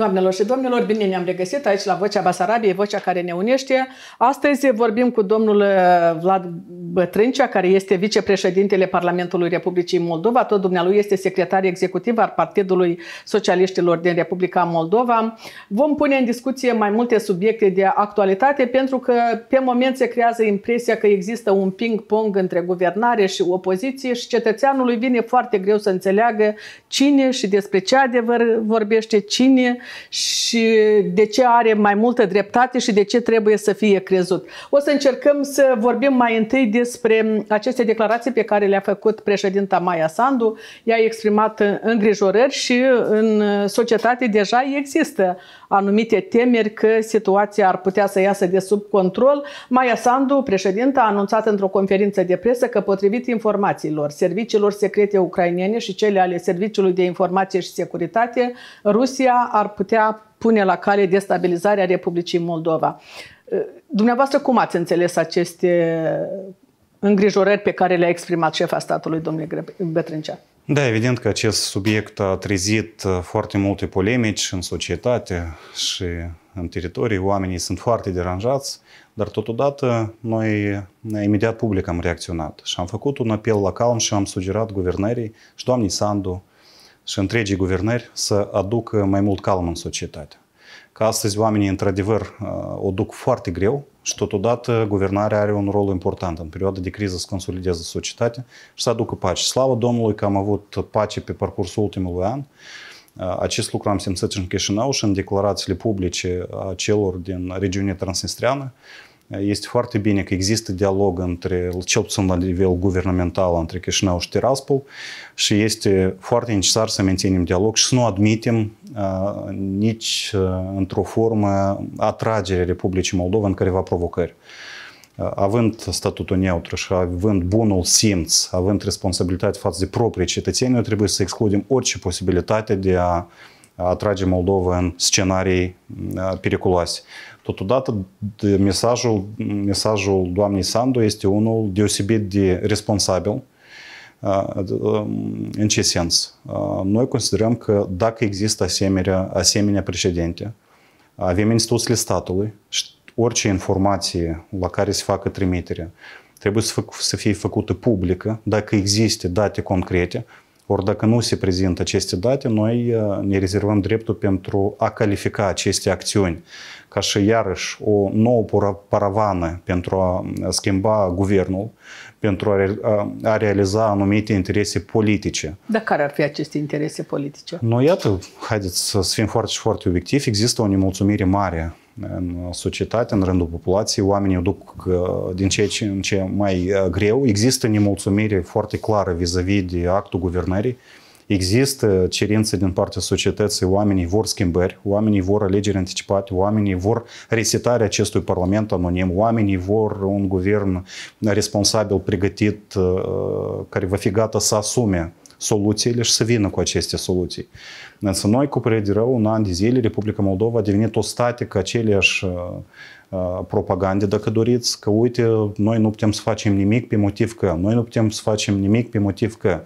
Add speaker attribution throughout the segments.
Speaker 1: Doamnelor și domnilor, bine ne-am regăsit aici la Vocea Basarabiei, vocea care ne unește. Astăzi vorbim cu domnul uh, Vlad Bătrâncea, care este vicepreședintele Parlamentului Republicii Moldova. Tot dumnealui este secretar executiv al Partidului Socialiștilor din Republica Moldova. Vom pune în discuție mai multe subiecte de actualitate, pentru că pe moment se creează impresia că există un ping-pong între guvernare și opoziție și cetățeanului vine foarte greu să înțeleagă cine și despre ce adevăr vorbește, cine și de ce are mai multă dreptate și de ce trebuie să fie crezut. O să încercăm să vorbim mai întâi despre aceste declarații pe care le-a făcut președinta Maia Sandu. Ea a exprimat îngrijorări și în societate deja există anumite temeri că situația ar putea să iasă de sub control. Maia Sandu, președinta, a anunțat într-o conferință de presă că potrivit informațiilor serviciilor secrete ucrainene și cele ale Serviciului de Informație și Securitate, Rusia ar putea pune la cale destabilizarea Republicii Moldova. Uh, dumneavoastră cum ați înțeles aceste îngrijorări pe care le-a exprimat șefa statului, domnule Bătrâncea?
Speaker 2: Da, evident că acest subiect a trezit uh, foarte multe polemici în societate și în teritorii. Oamenii sunt foarte deranjați, dar totodată noi imediat public am reacționat și am făcut un apel la calm și am sugerat guvernării și doamnei Sandu și întregii guvernări să aducă mai mult calm în societate. Că astăzi oamenii, într-adevăr, uh, o duc foarte greu și totodată guvernarea are un rol important în perioada de criză să consolideze societatea și să aducă pace. Slavă Domnului că am avut pace pe parcursul ultimului an. Uh, acest lucru am simțit și în Chișinău și în declarațiile publice a celor din regiunea Transnistriană. Este foarte bine că există dialog între, cel puțin la nivel guvernamental, între Chișinău și Tiraspol și este foarte necesar să menținem dialog și să nu admitem uh, nici uh, într-o formă atragere Republicii Moldova în careva provocări. Uh, având statutul neutru și având bunul simț, având responsabilitate față de proprii cetățeni, noi trebuie să excludem orice posibilitate de a uh, atrage Moldova în scenarii periculoase. Totodată, mesajul, mesajul doamnei Sandu este unul deosebit de responsabil. În ce sens? Noi considerăm că dacă există asemenea, asemenea președinte, avem instituțiile statului și orice informație la care se facă trimitere trebuie să, fie făcută publică, dacă există date concrete, ori dacă nu se prezintă aceste date, noi uh, ne rezervăm dreptul pentru a califica aceste acțiuni ca și iarăși o nouă paravană pentru a uh, schimba guvernul, pentru a, a realiza anumite interese politice.
Speaker 1: Dar care ar fi aceste interese politice?
Speaker 2: Noi iată, haideți să fim foarte și foarte obiectivi, există o nemulțumire mare în societate, în rândul populației, oamenii o duc uh, din ce în ce mai uh, greu. Există nemulțumire foarte clară vis-a-vis de actul guvernării. Există cerințe din partea societății, oamenii vor schimbări, oamenii vor alegeri anticipate, oamenii vor resetarea acestui parlament anonim, oamenii vor un guvern responsabil, pregătit, uh, care va fi gata să asume soluțiile și să vină cu aceste soluții. Însă noi, cu părere de rău, un an de zile, Republica Moldova a devenit o statică aceleași uh, uh, propagande, dacă doriți, că uite, noi nu putem să facem nimic pe motiv că, noi nu putem să facem nimic pe motiv că.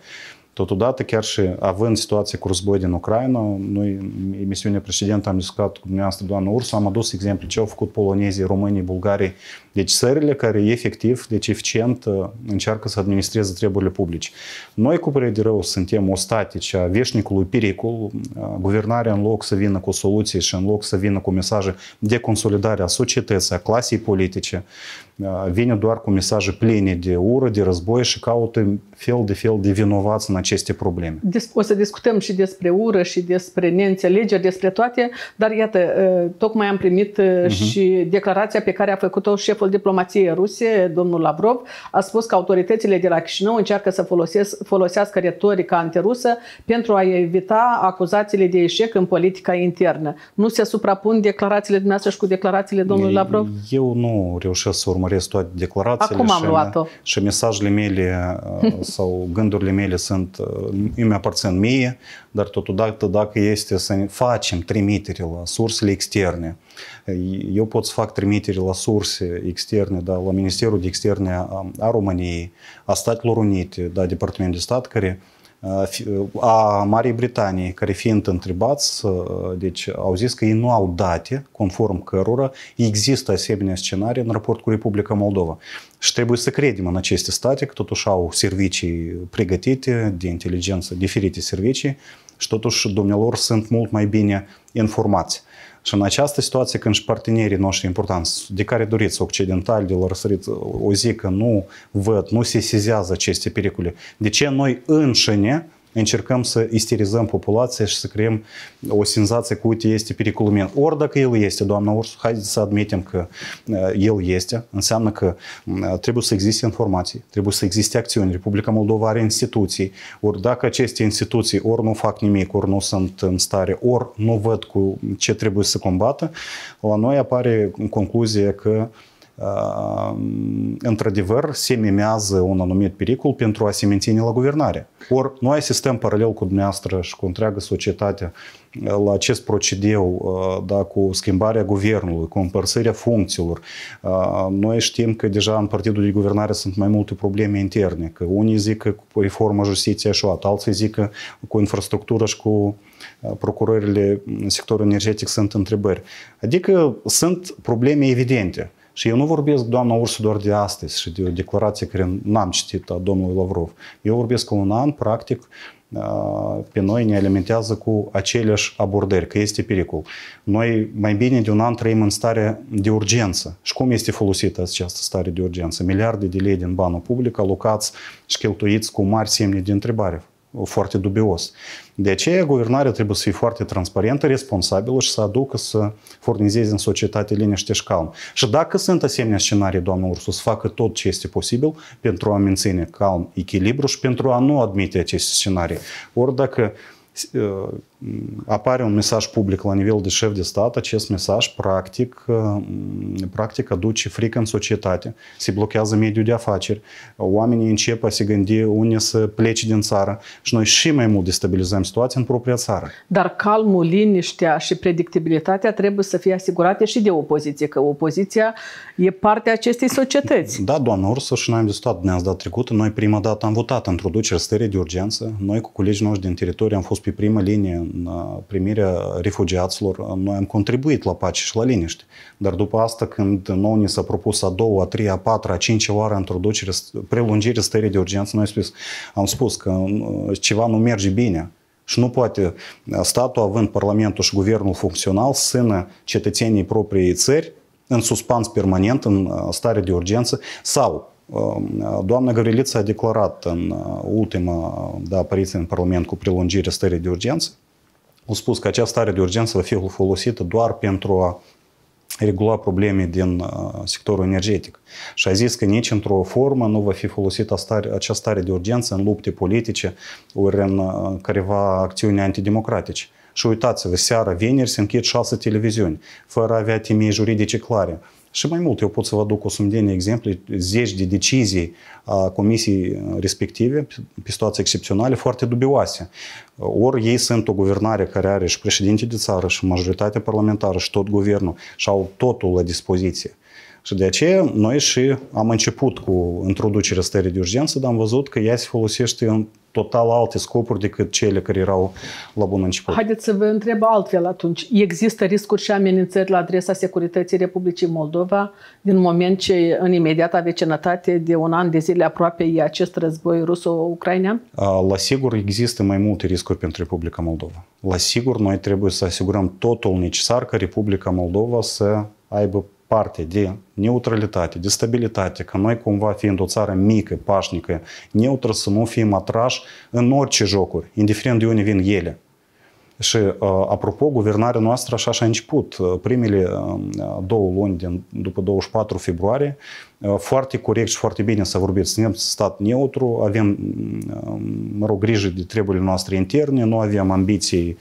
Speaker 2: Totodată, chiar și având situația cu război din Ucraina, noi, emisiunea președintă, am discutat cu dumneavoastră, doamna Ursu, am adus exemple ce au făcut polonezii, românii, bulgarii. Deci țările care efectiv, deci eficient, încearcă să administreze treburile publice. Noi, cu părere de rău, suntem statice a veșnicului pericol. Guvernarea, în loc să vină cu soluții și în loc să vină cu mesaje de consolidare a societății, a clasei politice, vine doar cu mesaje pline de ură, de război și caută fel de fel de vinovați în aceste probleme.
Speaker 1: O să discutăm și despre ură și despre neînțelegeri, despre toate, dar iată, uh, tocmai am primit uh-huh. și declarația pe care a făcut-o șeful diplomației ruse, domnul Lavrov, a spus că autoritățile de la Chișinău încearcă să folosesc, folosească retorica antirusă pentru a evita acuzațiile de eșec în politica internă. Nu se suprapun declarațiile dumneavoastră și cu declarațiile domnului Lavrov?
Speaker 2: Eu nu reușesc să urmăresc toate declarațiile Acum am și, luat-o. și mesajele mele uh, sau gândurile mele sunt, uh, îmi aparțin mie, dar totodată dacă este să facem trimitere la sursele externe, eu pot să fac trimitere la surse externe, da, la Ministerul de Externe a României, a Statelor Unite, da, Departamentul de Stat, care uh, a Marii Britanii, care fiind întrebați, deci au zis că ei nu au date conform cărora există asemenea scenarii în raport cu Republica Moldova. Și trebuie să credem în aceste state că totuși au servicii pregătite de inteligență, diferite servicii și totuși domnilor sunt mult mai bine informați. Și în această situație, când și partenerii noștri importanți, de care doriți, occidentali, de la răsărit, o zi că nu văd, nu se sizează aceste pericole, de ce noi înșine încercăm să isterizăm populația și să creăm o senzație că, uite, este pericol imen. Ori dacă el este, doamna Urs, haideți să admitem că uh, el este, înseamnă că uh, trebuie să existe informații, trebuie să existe acțiuni. Republica Moldova are instituții, ori dacă aceste instituții ori nu fac nimic, ori nu sunt în stare, ori nu văd cu ce trebuie să combată, la noi apare concluzia că Э, într-adevăr, se mimează un anumit pericol pentru a se menține la guvernare. Or, noi asistăm paralel cu dumneavoastră și cu întreaga societate uh, la acest procedeu, uh, da, cu schimbarea guvernului, cu împărțirea funcțiilor. Uh, noi știm că deja în partidul de guvernare sunt mai multe probleme interne, că unii zic că cu reforma justiției așa, alții zic că cu infrastructura și cu procurările în sectorul energetic sunt întrebări. Adică sunt probleme evidente. Și eu nu vorbesc, doamna Ursu, doar de astăzi și de o declarație care n-am citit a domnului Lavrov. Eu vorbesc că un an, practic, pe noi ne alimentează cu aceleași abordări, că este pericol. Noi mai bine de un an trăim în stare de urgență. Și cum este folosită această stare de urgență? Miliarde de lei din banul public alocați și cheltuiți cu mari semne de întrebare foarte dubios. De aceea, guvernarea trebuie să fie foarte transparentă, responsabilă și să aducă să furnizeze în societate liniște și calm. Și dacă sunt asemenea scenarii, doamnă Ursu, să facă tot ce este posibil pentru a menține calm, echilibru și pentru a nu admite aceste scenarii. Ori dacă uh, apare un mesaj public la nivel de șef de stat, acest mesaj practic, mm, practic aduce frică în societate, se blochează mediul de afaceri, oamenii încep a se gândi unde să plece din țară și noi și mai mult destabilizăm situația în propria țară.
Speaker 1: Dar calmul, liniștea și predictibilitatea trebuie să fie asigurate și de opoziție, că
Speaker 2: opoziția e partea acestei societăți. Da, doamnă Ursă, și noi am discutat dumneavoastră trecută, noi prima dată am votat introducerea stării de urgență, noi cu colegii noștri din teritoriu am fost pe prima linie în uh, primirea refugiaților, uh, noi am contribuit la pace și la liniște. Dar după asta, când nouă ni s-a propus a doua, a treia, a patra, a cincea oară introducere, prelungire stării de urgență, noi spus, am spus că uh, ceva nu merge bine. Și nu poate statul, având Parlamentul și Guvernul funcțional, sână cetățenii propriei țări în suspans permanent, în stare de urgență, sau Doamna Gavriliță a declarat în ultima da, apariție în Parlament cu prelungire stării de urgență au spus că această stare de urgență va fi folosită doar pentru a regula probleme din uh, sectorul energetic. Și a zis că nici într-o formă nu va fi folosită această stare de urgență în lupte politice ori în uh, careva acțiuni antidemocratice. Și uitați-vă, seara, vineri, se închid șase televiziuni, fără a avea temei juridice clare. Și mai mult, eu pot să vă aduc o sumedenie exemple, zeci de decizii comisiei respective pe situații excepționale foarte dubioase. Ori ei sunt o guvernare care are și președinte de țară și majoritatea parlamentară și tot guvernul și au totul la dispoziție. Și de aceea noi și am început cu introducerea stării de urgență, dar am văzut că ea se folosește în total alte scopuri decât cele care erau la bun început.
Speaker 1: Haideți să vă întreb altfel atunci. Există riscuri și amenințări la adresa securității Republicii Moldova din moment ce în imediata vecinătate de un an de zile aproape e acest război ruso-ucrainean?
Speaker 2: La sigur există mai multe riscuri pentru Republica Moldova. La sigur noi trebuie să asigurăm totul necesar ca Republica Moldova să aibă parte de neutralitate, de stabilitate, că noi cumva fiind o țară mică, pașnică, neutră, să nu fim atrași în orice jocuri, indiferent de unde vin ele. Și, uh, apropo, guvernarea noastră așa și-a început. Uh, primele uh, două luni din, după 24 februarie, foarte corect și foarte bine să vorbiți. Suntem stat neutru, avem, mă rog, grijă de treburile noastre interne, nu avem ambiții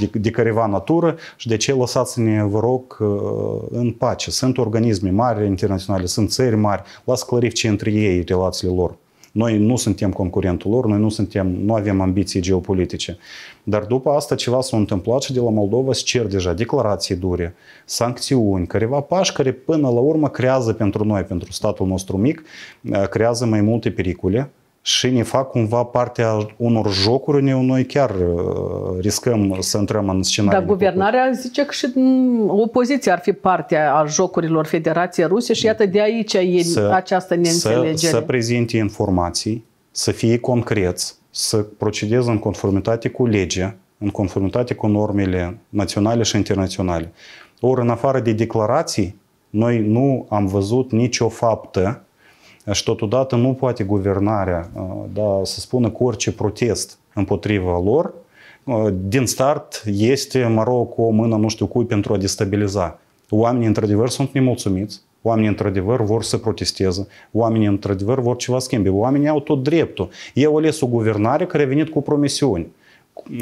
Speaker 2: de, de careva natură și de ce lăsați-ne, vă rog, uh, în pace. Sunt organisme mari internaționale, sunt țări mari, las clarifice între ei relațiile lor. Noi nu suntem concurentul lor, noi nu, suntem, nu avem ambiții geopolitice. Dar după asta ceva s-a întâmplat și de la Moldova se cer deja declarații dure, sancțiuni, careva pași care până la urmă creează pentru noi, pentru statul nostru mic, uh, creează mai multe pericole și ne fac cumva partea unor jocuri unde noi chiar uh, riscăm să intrăm în scenariu. Dar
Speaker 1: guvernarea plăcut. zice că și mm, opoziția ar fi partea a jocurilor Federației Ruse și iată de aici e să, această neînțelegere. Să, să
Speaker 2: prezinte informații, să fie concreți, să procedeze în conformitate cu legea, în conformitate cu normele naționale și internaționale. Ori, în afară de declarații, noi nu am văzut nicio faptă și totodată nu poate guvernarea da, să spună că orice protest împotriva lor din start este, mă rog, o mână nu știu cui pentru a destabiliza. Oamenii, într-adevăr, sunt nemulțumiți, oamenii, într-adevăr, vor să protesteze, oamenii, într-adevăr, vor ceva schimbe, oamenii au tot dreptul. e o ales o guvernare care a venit cu promisiuni.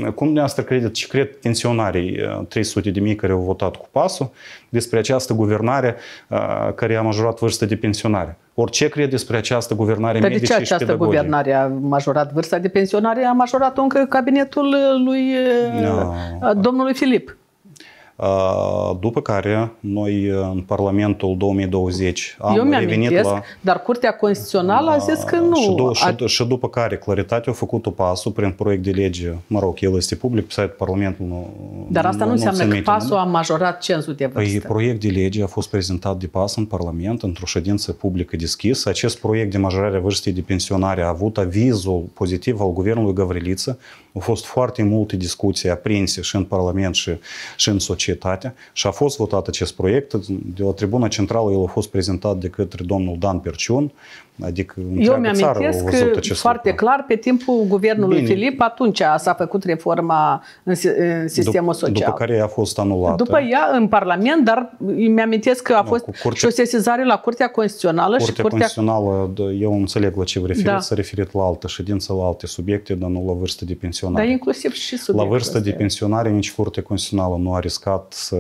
Speaker 2: Cum dumneavoastră credeți și cred pensionarii 300 uh, de mii care au votat cu pasul despre această guvernare uh, care a majorat vârsta de pensionare? Orice cred despre această guvernare Dar de ce această guvernare
Speaker 1: a majorat vârsta de pensionare? A majorat încă cabinetul lui uh, no. domnului Filip.
Speaker 2: Uh, după care noi uh, în Parlamentul 2020 am Eu revenit amintesc, la...
Speaker 1: dar Curtea Constituțională a uh, zis că nu. Și, du- și,
Speaker 2: și după care Claritatea a făcut-o pasul prin proiect de lege, mă rog, el este public pe site-ul Parlamentului. Dar asta nu, nu înseamnă că pasul a
Speaker 1: majorat cenzul de păi vârstă. Păi
Speaker 2: proiect de lege a fost prezentat de pas în Parlament într-o ședință publică deschisă. Acest proiect de majorare a vârstei de pensionare a avut avizul pozitiv al guvernului Gavriliță au fost foarte multe discuții aprinse și în Parlament și, și în societate și a fost votat acest proiect. De la Tribuna Centrală el a fost prezentat de către domnul Dan Perciun, Adică Eu mi-amintesc
Speaker 1: foarte clar pe timpul guvernului Bine. Filip, atunci s-a făcut reforma în, în sistemul după, social. După care
Speaker 2: a fost anulată. După
Speaker 1: ea în Parlament, dar mi-amintesc că a nu, fost curte, și o sesizare la Curtea Constituțională. Curtea, și Curtea
Speaker 2: Constituțională, eu înțeleg la ce vă referiți, da. s-a referit la altă ședință, la alte subiecte, dar nu la vârstă de pensionare. Da.
Speaker 1: inclusiv și subiecte. La vârstă de
Speaker 2: pensionare nici Curtea Constituțională nu a riscat să,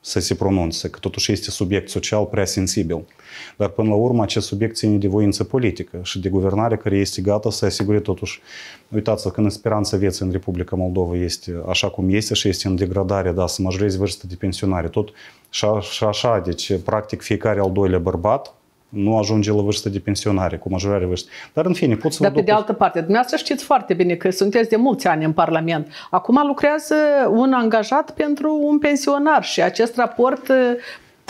Speaker 2: să se pronunțe, că totuși este subiect social prea sensibil. Dar până la urmă acest subiect ține de voință politică și de guvernare care este gata să asigure totuși. Uitați-vă, când în speranța vieții în Republica Moldova este așa cum este și este în degradare, da, să majorezi vârsta de pensionare, tot și așa, deci practic fiecare al doilea bărbat nu ajunge la vârstă de pensionare, cu majorare vârstă. Dar în fine, pot să Dar pe de
Speaker 1: altă parte, dumneavoastră știți foarte bine că sunteți de mulți ani în Parlament. Acum lucrează un angajat pentru un pensionar și acest raport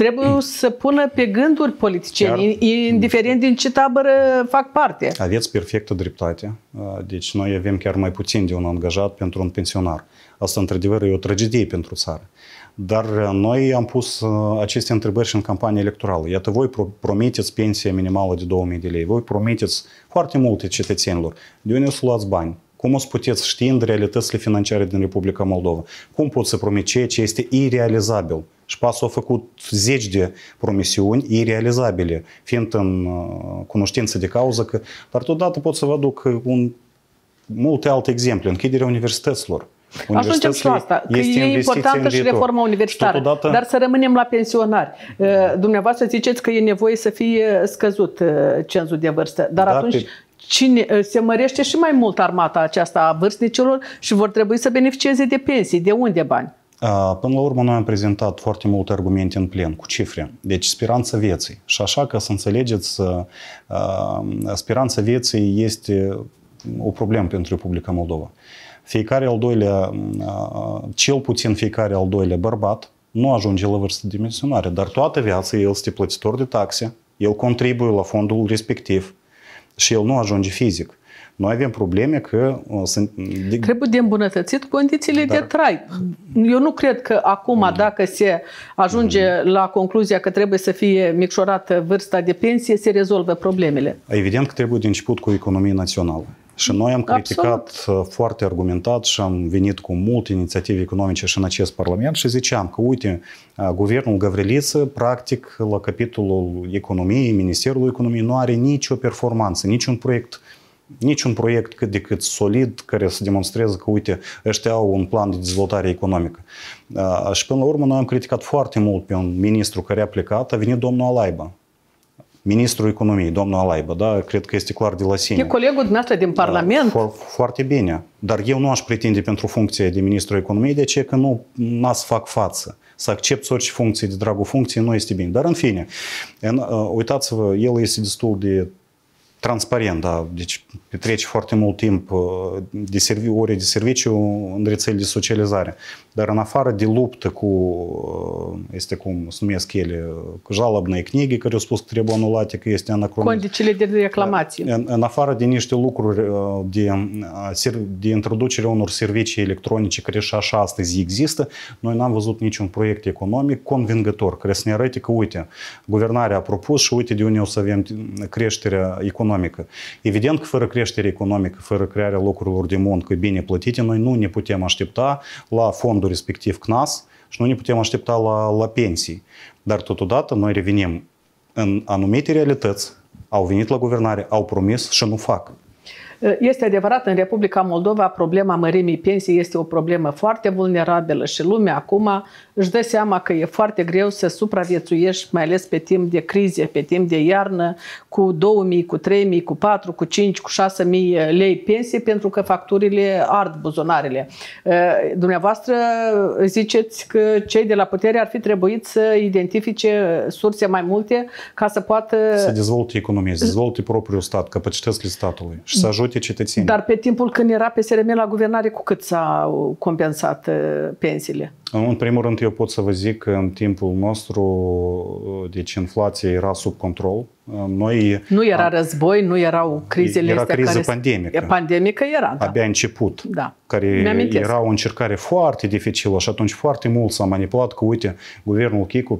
Speaker 1: trebuie să pună pe gânduri politicieni, Chiar... indiferent din ce tabără fac parte.
Speaker 2: Aveți perfectă dreptate. Uh, deci noi avem chiar mai puțin de un angajat pentru un pensionar. Asta, într-adevăr, e o tragedie pentru țară. Dar uh, noi am pus uh, aceste întrebări și în campanie electorală. Iată, voi promiteți pensia minimală de 2000 de lei, voi promiteți foarte multe cetățenilor. De unde o să luați bani? Cum o să puteți în realitățile financiare din Republica Moldova? Cum pot să promit ceea ce este irealizabil? Și PAS a făcut zeci de promisiuni irealizabile, fiind în uh, cunoștință de cauză că... Dar totodată pot să vă aduc uh, un, multe alte exemple. Închiderea universităților. Ajungem și la asta, că e importantă și reforma
Speaker 1: universitară, totodată... dar să rămânem la pensionari. Uh, dumneavoastră ziceți că e nevoie să fie scăzut cenzul de vârstă, dar da, atunci pe... cine, se mărește și mai mult armata aceasta a vârstnicilor și vor trebui să beneficieze de pensii. De unde bani?
Speaker 2: Uh, până la urmă, noi am prezentat foarte multe argumente în plen, cu cifre. Deci, speranța vieții. Și așa că să înțelegeți, uh, uh, speranța vieții este o problemă pentru Republica Moldova. Fiecare al doilea, cel puțin fiecare al doilea bărbat, nu ajunge la vârstă de pensionare, dar toată viața el este plătitor de taxe, el contribuie la fondul respectiv și el nu ajunge fizic. Noi avem probleme că uh, sunt... Trebuie de îmbunătățit
Speaker 1: condițiile dar... de da. trai. Eu nu cred că acum, mm. dacă se ajunge mm. la concluzia că trebuie să fie micșorată vârsta de pensie, se rezolvă problemele.
Speaker 2: Evident că trebuie de început cu economia națională. Și noi am criticat Absolut. Uh, foarte argumentat și am venit cu multe inițiative economice și în acest Parlament și ziceam că, uite, uh, guvernul Gavriliță, practic, la capitolul economiei, Ministerul Economiei, nu are nicio performanță, niciun proiect uh, niciun proiect cât de cât solid care să demonstreze că, uite, ăștia au un plan de dezvoltare economică. Ah, și până la urmă noi am criticat foarte mult pe un ministru care a plecat, a venit domnul Alaiba, ministrul economiei, domnul Alaiba, da? Cred că este clar de la sine. E
Speaker 1: colegul dumneavoastră din da,
Speaker 2: Parlament. Da, foarte bine. Dar eu nu aș pretinde pentru funcție de ministru economiei, de ce că nu n să fac față. Să accepti orice funcție de dragul funcției nu este bine. Dar în fine, în, uh, uitați-vă, el este destul de transparent, da. Deci petreci foarte mult timp uh, de servi, ore de serviciu în rețele de socializare. Dar în afară de luptă cu, uh, este cum se numesc ele, жалобные книги, care au spus că trebuie anulate, că este anacron.
Speaker 1: Condicile de reclamație.
Speaker 2: Da. În, în afară de niște lucruri uh, de, uh, de introducere unor servicii electronice, care și așa astăzi există, noi n-am văzut niciun proiect economic convingător, care să ne arăte că, uite, guvernarea a propus și uite de unde o să avem creșterea economică. Evident că fără creștere economică, fără crearea locurilor de muncă bine plătite, noi nu ne putem aștepta la fond fondul respectiv CNAS și noi ne putem aștepta la, la pensii. Dar totodată noi revenim în anumite realități, au venit la guvernare, au promis și nu fac.
Speaker 1: Este adevărat, în Republica Moldova problema mărimii pensii este o problemă foarte vulnerabilă și lumea acum își dă seama că e foarte greu să supraviețuiești, mai ales pe timp de crize, pe timp de iarnă, cu 2.000, cu 3.000, cu 4, cu 5, cu 6.000 lei pensie, pentru că facturile ard buzunarele. Uh, dumneavoastră ziceți că cei de la putere ar fi trebuit să identifice surse mai multe ca să poată... Să
Speaker 2: dezvolte economie, să dezvolte propriul stat, capacitățile statului și să mm. ajute ajute cetățenii. Dar
Speaker 1: pe timpul când era PSRM la guvernare, cu cât s-au compensat uh, pensiile?
Speaker 2: În primul rând, eu pot să vă zic că în timpul nostru, deci inflația era sub control. Noi,
Speaker 1: nu era a, război, nu erau crizele Era criză care pandemică. Pandemică era, da.
Speaker 2: Abia început. Da. Care era o încercare foarte dificilă și atunci foarte mult s-a manipulat că, uite, guvernul Chicu,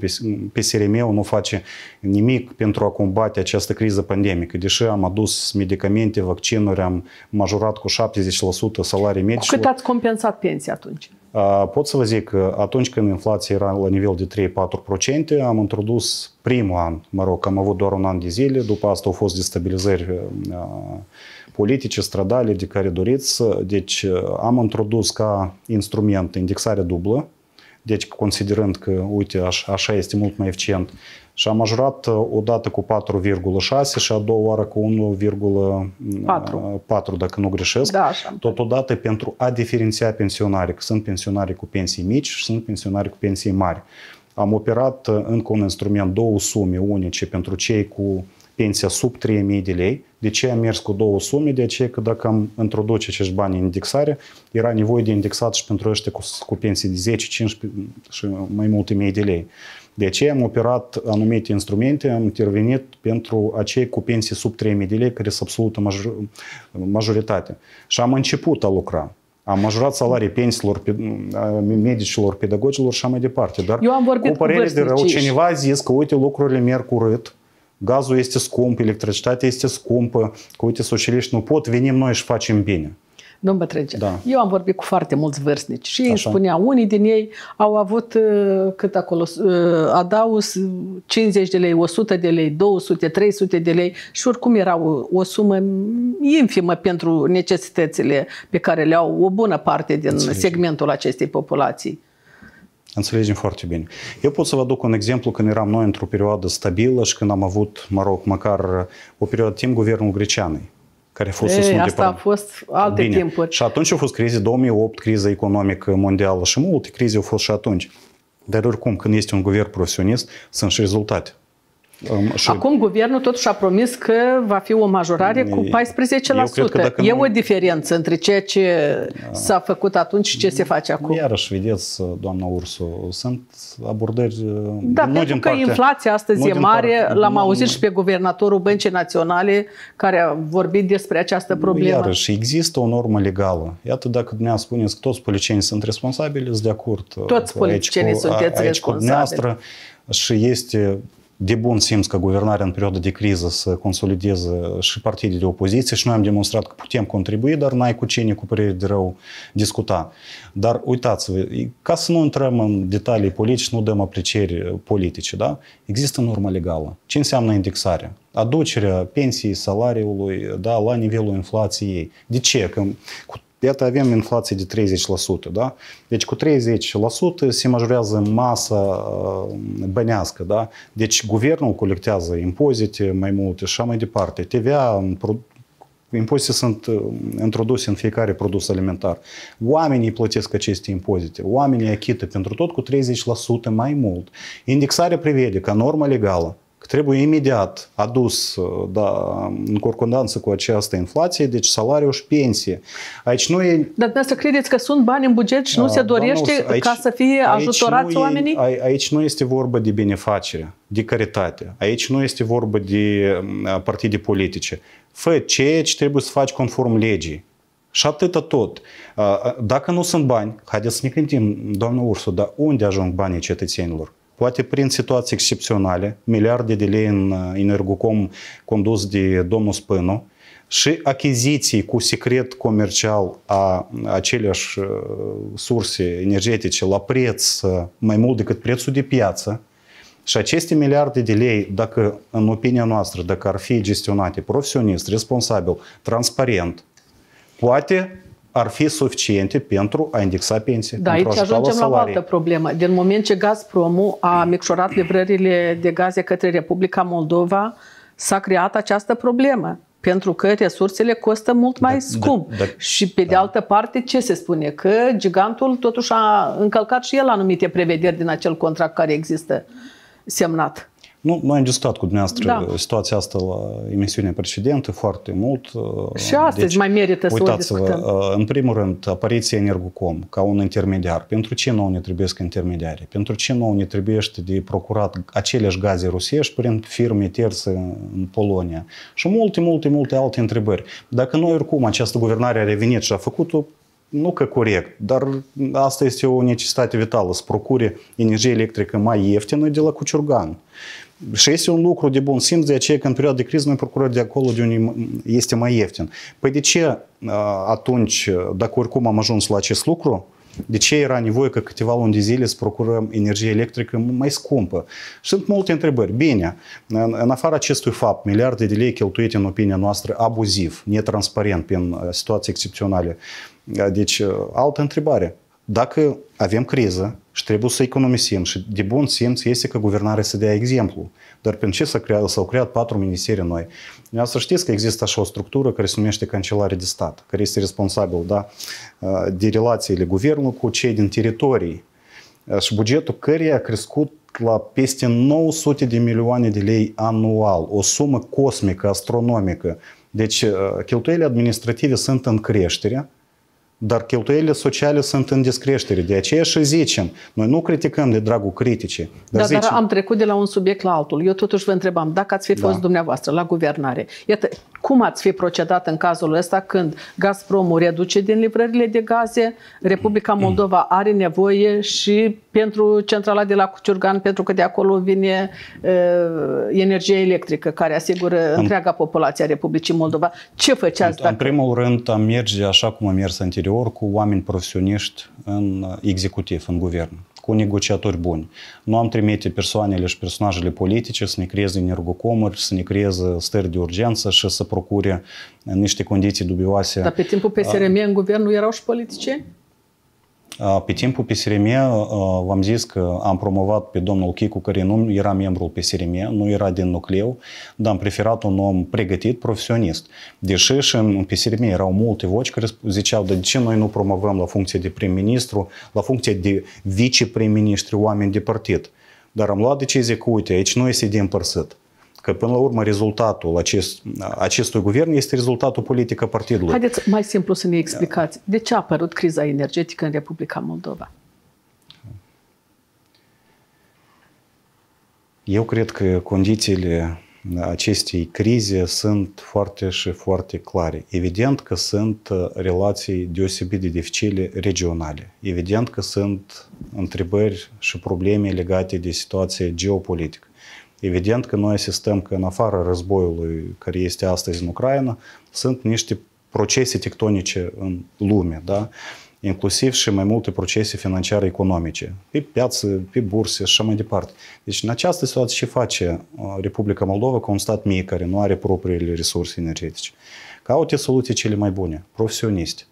Speaker 2: psrm nu face nimic pentru a combate această criză pandemică. Deși am adus medicamente, vaccinuri, am majorat cu 70% salarii medicilor. Cu cât ați
Speaker 1: compensat pensia atunci?
Speaker 2: Pot să vă zic că atunci când inflația era la nivel de 3-4%, am introdus primul an, mă rog, am avut doar un an de zile, după asta au fost destabilizări politice, stradale, de care doriți. Deci am introdus ca instrument indexarea dublă, deci considerând că, uite, așa este mult mai eficient și a majorat uh, odată cu 4,6 și a doua oară cu 1,4, uh, dacă nu greșesc. Da, Totodată pentru a diferenția pensionarii, că sunt pensionari cu pensii mici și sunt pensionari cu pensii mari. Am operat uh, încă un instrument, două sume unice pentru cei cu pensia sub 3.000 de lei. De ce am mers cu două sume? De aceea că dacă am introduce acești bani în indexare, era nevoie de indexat și pentru ăștia cu, cu pensii de 10, 15 și mai multe mii de lei. De ce am operat anumite instrumente, am intervenit pentru acei cu pensii sub 3.000 de lei, care sunt absolută majoritate. Și am început a lucra. Am majorat salarii pensiilor, medicilor, pedagogilor și așa mai departe. Dar Eu am vorbit cu părere de rău, cineva a zis că, uite, lucrurile merg urât, gazul este scump, electricitatea este scumpă, că, uite, socialiști nu pot, venim noi și facem bine domn Bătrânge, da.
Speaker 1: eu am vorbit cu foarte mulți vârstnici și îmi spunea, unii din ei au avut uh, cât acolo, uh, adaus 50 de lei, 100 de lei, 200, 300 de lei și oricum era o, o sumă infimă pentru necesitățile pe care le au o bună parte din Înțelegem. segmentul acestei populații.
Speaker 2: Înțelegem foarte bine. Eu pot să vă aduc un exemplu când eram noi într-o perioadă stabilă și când am avut, mă rog, măcar o perioadă timp, guvernul Grecianei care a fost Ei, Asta a
Speaker 1: fost alte Bine.
Speaker 2: timpuri. Și atunci au fost crize 2008, criza economică mondială și multe crize au fost și atunci. Dar oricum, când este un guvern profesionist, sunt și rezultate.
Speaker 1: Acum guvernul totuși a promis că va fi o majorare cu 14%. E o
Speaker 2: diferență
Speaker 1: între ceea ce da. s-a făcut atunci
Speaker 2: și ce se face acum. Iarăși, vedeți, doamna Ursu, sunt abordări... Da, nu pentru că partea, inflația
Speaker 1: astăzi e mare. L-am auzit și pe guvernatorul Băncii Naționale care a vorbit despre această problemă. Iarăși,
Speaker 2: există o normă legală. Iată, dacă ne spuneți că toți policienii sunt responsabili, sunt de acord. Toți uh, politicienii sunteți responsabili. Și este de bun simț că guvernarea în perioada de criză să consolideze și partidele de opoziție și noi am demonstrat că putem contribui, dar n-ai cu cine cu părere de rău discuta. Dar uitați-vă, ca să nu intrăm în detalii politici, nu dăm aprecieri politice, da? Există normă legală. Ce înseamnă indexarea? Aducerea pensiei, salariului, da, la nivelul inflației. De ce? Că cu Iată, avem inflație de 30%, da? Deci cu 30% se majorează masa bănească, da? Deci guvernul colectează impozite mai multe și așa mai departe. TVA, impozite sunt introduse în fiecare produs alimentar. Oamenii plătesc aceste impozite, oamenii achită pentru tot cu 30% mai mult. Indexarea prevede ca normă legală că trebuie imediat adus uh, da, în corcondanță cu această inflație, deci salariul și pensie. Aici nu e... Dar
Speaker 1: dumneavoastră credeți că sunt bani în buget și nu uh, se da, dorește nu, aici, ca să fie ajutorați aici oamenii?
Speaker 2: E, aici nu este vorba de benefacere, de caritate. Aici nu este vorba de uh, partide politice. Fă ceea ce trebuie să faci conform legii. Și atâta tot. Dacă nu sunt bani, haideți să ne gândim, doamnă Ursu, dar unde ajung banii cetățenilor? poate prin situații excepționale, miliarde de lei în uh, Energocom condus de domnul Spânu, și achiziții cu secret comercial a aceleași uh, surse energetice la preț uh, mai mult decât prețul de piață, și aceste miliarde de lei, dacă, în opinia noastră, dacă ar fi gestionate profesionist, responsabil, transparent, poate ar fi suficiente pentru a indexa pensii. Da, aici ajungem salarii. la o altă
Speaker 1: problemă. Din moment ce Gazpromul a micșorat livrările de gaze către Republica Moldova, s-a creat această problemă pentru că resursele costă mult da, mai da, scump. Da, da, și pe da. de altă parte, ce se spune? Că gigantul totuși a încălcat și el anumite prevederi din acel contract care există semnat.
Speaker 2: Nu, noi am discutat cu dumneavoastră da. situația asta la emisiunea precedentă foarte mult. Uh, și astăzi deci, mai merită să o discutăm. Uh, în primul rând, apariția Energocom ca un intermediar. Pentru ce nouă ne trebuiesc intermediare? Pentru ce nouă ne trebuiește de procurat aceleași gaze rusești prin firme terțe în Polonia? Și multe, multe, multe alte întrebări. Dacă noi oricum această guvernare a revenit și a făcut-o nu că corect, dar asta este o necesitate vitală, să procure energie electrică mai ieftină de la Cuciurgan. Și deci este un lucru de bun simț, de aceea că în perioada de criză noi procurăm de acolo de unde este mai ieftin. Păi de ce uh, atunci, uh, dacă oricum am ajuns la acest lucru, de ce era nevoie că câteva luni de zile să procurăm energie electrică mai scumpă? Sunt multe întrebări. Bine, în, afară acestui fapt, miliarde de lei cheltuite în opinia noastră abuziv, netransparent, prin uh, situații excepționale. Deci, altă întrebare dacă avem criză și trebuie să economisim și de bun simț este că guvernarea să dea exemplu. Dar pentru ce s-au creat, s-au creat patru ministerii noi? Vreau să știți că există așa o structură care se numește Cancelare de Stat, care este responsabil da, uh, de relațiile guvernului cu cei din teritorii uh, și bugetul care a crescut la peste 900 de milioane de lei anual, o sumă cosmică, astronomică. Deci uh, cheltuielile administrative sunt în creștere, dar cheltuielile sociale sunt în descreștere. De aceea și zicem, noi nu criticăm de dragul criticii. Dar, da, zicem... dar am
Speaker 1: trecut de la un subiect la altul. Eu totuși vă întrebam, dacă ați fi da. fost da. dumneavoastră la guvernare, iată, cum ați fi procedat în cazul ăsta când Gazpromul reduce din livrările de gaze, Republica Moldova are nevoie și pentru centrala de la Cuciurgan, pentru că de acolo vine e, energie electrică care asigură în, întreaga populație a Republicii Moldova.
Speaker 2: Ce făceați în, dacă... În primul rând am merge așa cum am mers anterior interior cu oameni profesioniști în uh, executiv, în guvern, cu negociatori buni. Nu am trimite persoanele și personajele politice să ne creeze energocomuri, să ne creeze stări de urgență și să procure uh, niște condiții dubioase. Dar pe
Speaker 1: timpul PSRM uh, în guvern nu erau și politicieni?
Speaker 2: Pe timpul PSRM, v-am zis că am promovat pe domnul Chicu, care nu era membrul PSRM, nu era din nucleu, dar am preferat un om pregătit, profesionist. Deși și în PSRM erau multe voci care ziceau, de ce noi nu promovăm la funcție de prim-ministru, la funcție de vice prim ministru oameni de partid? Dar am luat decizie că, uite, aici nu este de împărțit că până la urmă rezultatul acest, acestui guvern este rezultatul politică partidului. Haideți
Speaker 1: mai simplu să ne explicați. De ce a apărut criza energetică în Republica Moldova?
Speaker 2: Eu cred că condițiile acestei crize sunt foarte și foarte clare. Evident că sunt uh, relații deosebit de dificile regionale. Evident că sunt întrebări și probleme legate de situație geopolitică. Evident că noi asistăm că în afară războiului care este astăzi în Ucraina, sunt niște procese tectonice în lume, da? inclusiv și mai multe procese financiare economice, pe piață, pe burse și așa mai departe. Deci, în această situație, ce face uh, Republica Moldova ca un stat mic care nu are propriile resurse energetice? Caute soluții cele mai bune, profesioniști,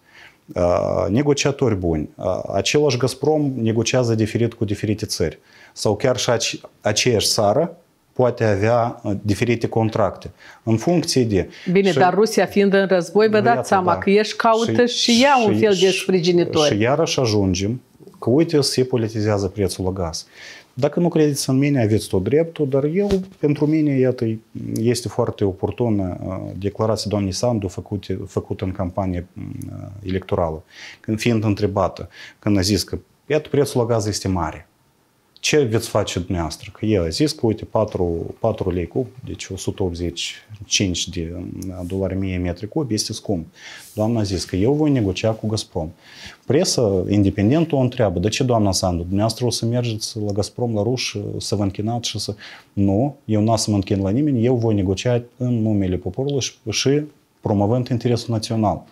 Speaker 2: uh, negociatori buni. Uh, același Gazprom negociază diferit cu diferite țări. Sau chiar și aceeași țară, poate avea uh, diferite contracte. În funcție de... Bine, și, dar
Speaker 1: Rusia fiind în război, vă dați seama da. că ești caută și, și ea și, un fel de sprijinitor.
Speaker 2: Și, și iarăși ajungem că, uite, se politizează prețul la gaz. Dacă nu credeți în mine, aveți tot dreptul, dar eu, pentru mine, iată, este foarte oportună uh, declarația doamnei Sandu făcute, făcută în campanie uh, electorală, când fiind întrebată, când a zis că, iată, prețul la gaz este mare ce veți face dumneavoastră? Că el a zis că, uite, 4, 4 lei cub, deci 185 de uh, dolari mie metri cub, este scump. Doamna a zis că eu voi negocia cu Gazprom. Presa independentă o întreabă, de ce, doamna Sandu, dumneavoastră o să mergeți la Gazprom, la Ruș, uh, să vă închinați și să... Nu, eu nu am să mă închin la nimeni, eu voi negocia în numele poporului și, și promovând interesul național.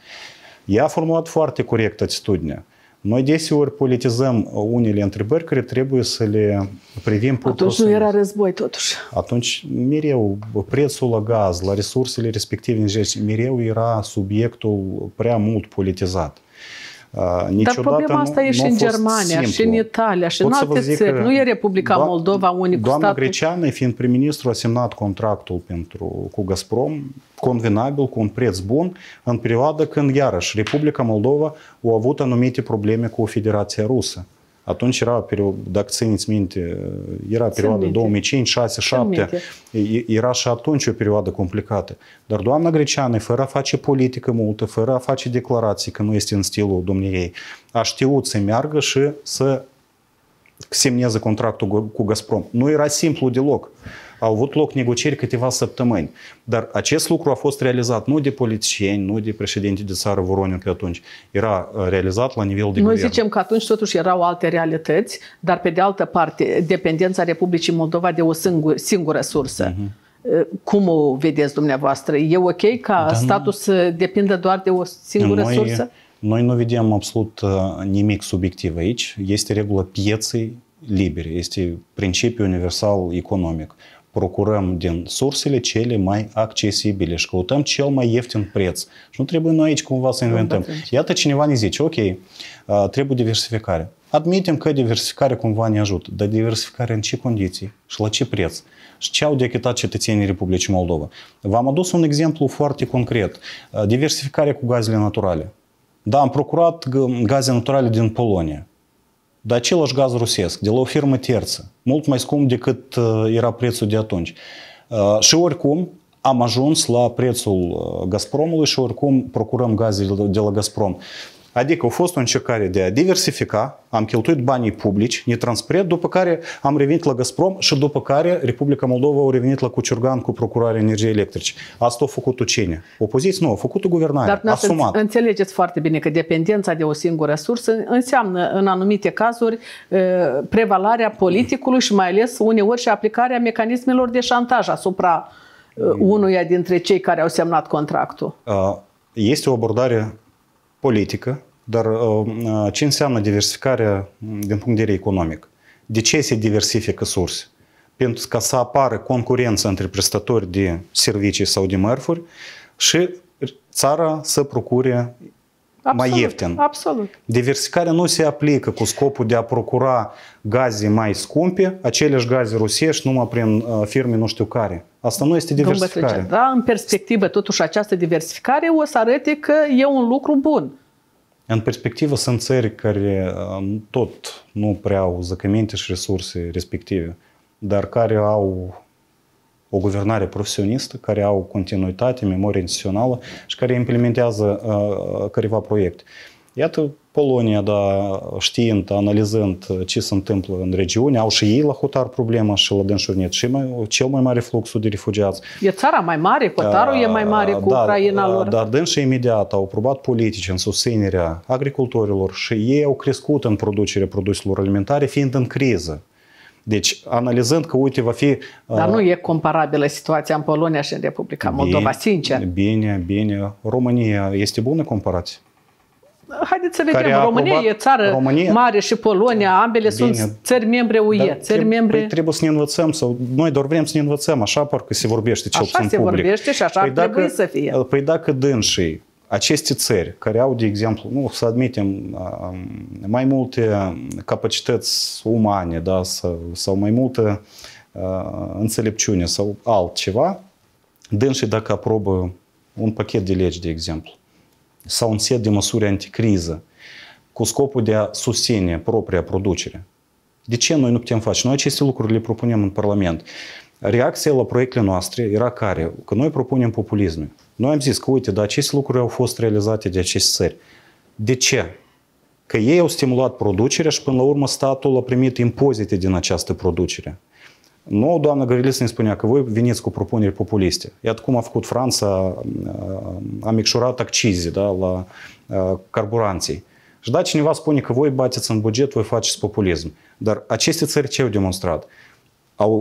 Speaker 2: Ea a formulat foarte corect atitudinea. Noi deseori politizăm unele întrebări care trebuie să le privim pur Atunci nu era război, totuși. Atunci mereu prețul la gaz, la resursele respective energetice, mereu era subiectul prea mult politizat niciodată Dar problema asta e și în Germania, simplu. și în Italia, și Pot în alte țări. Nu e
Speaker 1: Republica do-
Speaker 2: Moldova unicul doamna stat. Greceană, fiind prim-ministru, a semnat contractul pentru, cu Gazprom, convenabil, cu un preț bun, în perioada când, iarăși, Republica Moldova a avut anumite probleme cu Federația Rusă. Atunci era, dacă țineți minte, era perioada 2005, 6, 7. Era și atunci o perioadă complicată. Dar doamna Greceană, fără a face politică multă, fără a face declarații că nu este în stilul domniei, a știut să meargă și să semneze contractul cu Gazprom. Nu era simplu deloc. Au avut loc negocieri câteva săptămâni. Dar acest lucru a fost realizat nu de politicieni, nu de președinte de țară Voroniu, că atunci era uh, realizat la nivel de Noi guvern. zicem
Speaker 1: că atunci totuși erau alte realități, dar pe de altă parte, dependența Republicii Moldova de o singură, singură sursă. Uh-huh. Cum o vedeți dumneavoastră? E ok ca da, statul nu... să depindă doar de o singură noi, sursă?
Speaker 2: Noi nu vedem absolut uh, nimic subiectiv aici. Este regulă pieței libere, este principiul universal economic procurăm din sursele cele mai accesibile și căutăm cel mai ieftin preț. Și nu trebuie noi aici cumva să inventăm. Da, da. Iată cineva ne zice, ok, uh, trebuie diversificare. Admitem că diversificarea cumva ne ajută, dar diversificare în ce condiții și la ce preț? Și ce au de achitat cetățenii Republicii Moldova? V-am adus un exemplu foarte concret. Uh, diversificarea cu gazele naturale. Da, am procurat gaze naturale din Polonia de același gaz rusesc, de la o firmă terță, mult mai scump decât era prețul de atunci. Și oricum am ajuns la prețul Gazpromului și oricum procurăm gaze de la Gazprom. Adică a fost o încercare de a diversifica, am cheltuit banii publici, netransparent, după care am revenit la Gazprom și după care Republica Moldova a revenit la Cuciurgan cu procurarea energiei electrice. Asta a făcut cine? Opoziție? Nu, a făcut o guvernare, Dar asumat.
Speaker 1: înțelegeți foarte bine că dependența de o singură sursă înseamnă în anumite cazuri prevalarea politicului și mai ales uneori și aplicarea mecanismelor de șantaj asupra mm. unuia dintre cei care au semnat contractul.
Speaker 2: Este o abordare politică dar uh, uh, ce înseamnă diversificarea mm, din punct de vedere economic? De ce se diversifică surse? Pentru ca să apară concurență între prestatori de servicii sau de mărfuri și țara să procure
Speaker 1: absolut, mai ieftin.
Speaker 2: Absolut. Diversificarea nu se aplică cu scopul de a procura gaze mai scumpe, aceleași gaze rusești numai prin uh, firme nu știu care. Asta nu este diversificare.
Speaker 1: Da, în perspectivă, totuși, această diversificare o să arate că e un lucru bun.
Speaker 2: În perspectivă sunt țări care uh, tot nu prea au zăcăminte și resurse respective, dar care au o guvernare profesionistă, care au continuitate, memorie instituțională și care implementează uh, uh careva proiecte. Iată Polonia, da, știind, analizând ce se întâmplă în regiune, au și ei la hotar problema și la Dânșurnet și mai, cel mai mare fluxul de refugiați. E țara mai mare, hotarul uh, e mai mare cu da, Ucraina lor. Dar dânșii imediat au probat politici în susținerea agricultorilor și ei au crescut în producerea produselor alimentare, fiind în criză. Deci, analizând că, uite, va fi... Dar nu e
Speaker 1: comparabilă situația în Polonia și în Republica Moldova, bine,
Speaker 2: sincer. Bine, bine. România este bună comparație?
Speaker 1: Haideți să vedem. România e țară România? mare și Polonia, ambele Bine. sunt țări membre UE. Da, țări membre... Păi,
Speaker 2: trebuie să ne învățăm, sau noi doar vrem să ne învățăm, așa parcă se vorbește cel așa se vorbește și așa păi dacă, trebuie să fie. Păi dacă dânșii, aceste țări care au, de exemplu, nu, să admitem, mai multe capacități umane da, sau, sau mai multă înțelepciune sau altceva, dânșii dacă aprobă un pachet de legi, de exemplu, sau un set de măsuri anticriză cu scopul de a susține propria producere. De ce noi nu putem face? Noi aceste lucruri le propunem în Parlament. Reacția la proiectele noastre era care? Că noi propunem populismul. Noi am zis că, uite, dar aceste lucruri au fost realizate de aceste țări. De ce? Că ei au stimulat producerea și, până la urmă, statul a primit impozite din această producere. Nu, doamna Gărilis ne spunea că voi veniți cu propuneri populiste. Iată cum a făcut Franța, a micșorat accize da, la carburanții. Și da, cineva spune că voi bateți în buget, voi faceți populism. Dar aceste țări ce au demonstrat? Au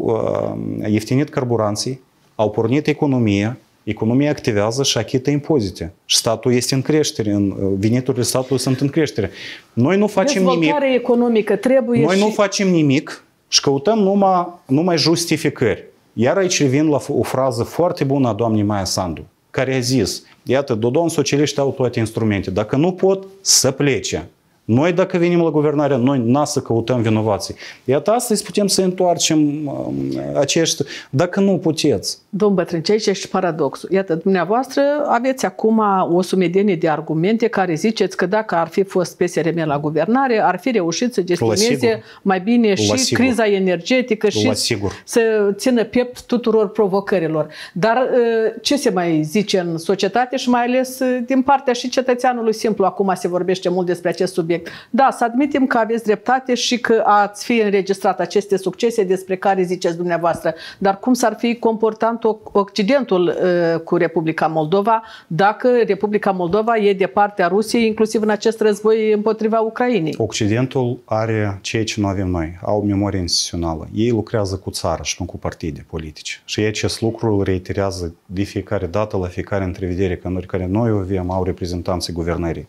Speaker 2: uh, ieftinit carburanții, au pornit economia, economia activează și achită impozite. Și statul este în creștere, în, veniturile statului sunt în creștere. Noi nu facem nimic.
Speaker 1: economică trebuie Noi și... nu
Speaker 2: facem nimic și căutăm numai, numai justificări. Iar aici revin la o frază foarte bună a doamnei Maia Sandu, care a zis, iată, Dodon socialiști au toate instrumente, dacă nu pot, să plece. Noi, dacă venim la guvernare, noi n să căutăm vinovații. Iată, astăzi putem să întoarcem um, acești, dacă nu puteți.
Speaker 1: Domn ce aici ești paradoxul. Iată, dumneavoastră aveți acum o sumedenie de argumente care ziceți că dacă ar fi fost PSRM la guvernare, ar fi reușit să gestioneze mai bine și criza energetică și să țină piept tuturor provocărilor. Dar uh, ce se mai zice în societate și mai ales uh, din partea și cetățeanului simplu, acum se vorbește mult despre acest subiect, subiect. Da, să admitem că aveți dreptate și că ați fi înregistrat aceste succese despre care ziceți dumneavoastră, dar cum s-ar fi comportat Occidentul uh, cu Republica Moldova dacă Republica Moldova e de partea Rusiei, inclusiv în acest război împotriva Ucrainei?
Speaker 2: Occidentul are ceea ce nu avem noi, au memorie instituțională. Ei lucrează cu țară și nu cu partide politice. Și acest lucru îl reiterează de fiecare dată la fiecare întrevedere, că în care noi o avem, au reprezentanții guvernării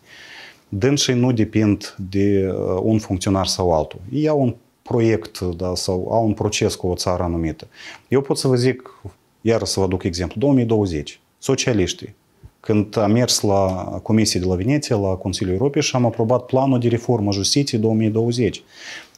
Speaker 2: dânsii nu depind de uh, un funcționar sau altul. Ei au un proiect da, sau au un proces cu o țară anumită. Eu pot să vă zic, iar să vă aduc exemplu, 2020, socialiștii, când am mers la comisie de la Veneția, la Consiliul Europei și am aprobat planul de reformă justiției 2020.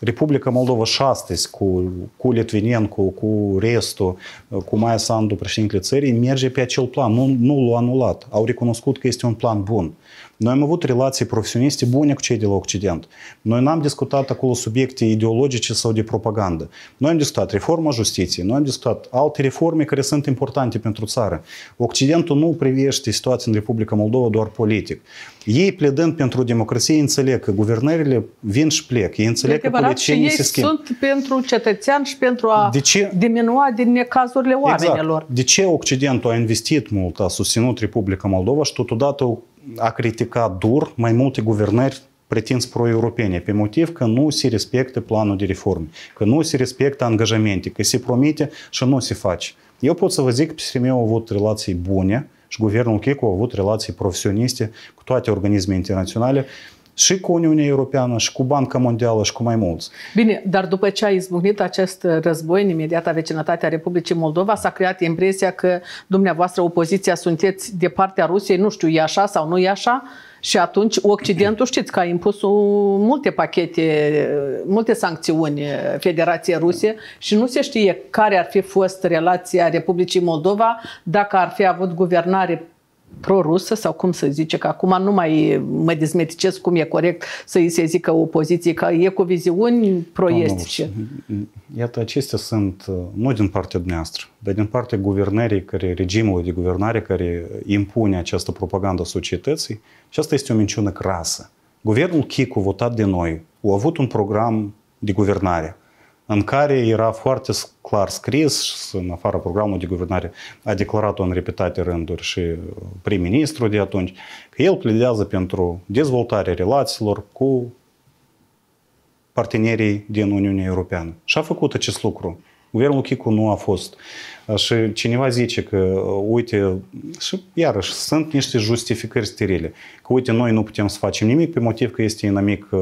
Speaker 2: Republica Moldova și astăzi, cu, cu Litvinencu, cu restul, uh, cu Maia Sandu, președintele țării, merge pe acel plan, nu, nu l-a anulat. Au recunoscut că este un plan bun. Noi am avut relații profesioniste bune cu cei de la Occident. Noi n-am discutat acolo subiecte ideologice sau de propagandă. Noi am discutat reforma justiției, noi am discutat alte reforme care sunt importante pentru țară. Occidentul nu privește situația în Republica Moldova doar politic. Ei pledând pentru democrație înțeleg că guvernările vin și plec, ei înțeleg că politicienii se schimbă.
Speaker 1: sunt pentru cetățean și pentru a
Speaker 2: de ce? diminua
Speaker 1: din necazurile
Speaker 2: oamenilor. Exact. De ce Occidentul a investit mult, a susținut Republica Moldova și totodată a criticat dur mai multe guvernări pretins pro-europene, pe motiv că nu se respectă planul de reforme, că nu se respectă angajamente, că se promite și nu se face. Eu pot să vă zic că PSRM a avut relații bune și guvernul Checo a avut relații profesioniste cu toate organismele internaționale și cu Uniunea Europeană, și cu Banca Mondială, și cu mai mulți.
Speaker 1: Bine, dar după ce a izbucnit acest război în imediata vecinătatea Republicii Moldova, s-a creat impresia că dumneavoastră, opoziția, sunteți de partea Rusiei, nu știu, e așa sau nu e așa, și atunci Occidentul știți că a impus multe pachete, multe sancțiuni Federației Rusie și nu se știe care ar fi fost relația Republicii Moldova dacă ar fi avut guvernare prorusă sau cum să zice, că acum nu mai mă dezmeticesc cum e corect să îi se zică o opoziție, că e cu viziuni proestice.
Speaker 2: Iată, acestea sunt uh, nu din partea dumneavoastră, dar din partea guvernării, care, regimului de guvernare care impune această propagandă societății și asta este o minciună crasă. Guvernul Chicu, votat de noi, a avut un program de guvernare în care era foarte clar scris, în afară programul de guvernare, a declarat-o în repetate rânduri și prim-ministru de atunci, că el pledează pentru dezvoltarea relațiilor cu partenerii din Uniunea Europeană. Și a făcut acest lucru. Guvernul Chicu nu a fost. Și cineva zice că, uite, și iarăși sunt niște justificări sterile. Că, uite, noi nu putem să facem nimic pe motiv că este inamic uh,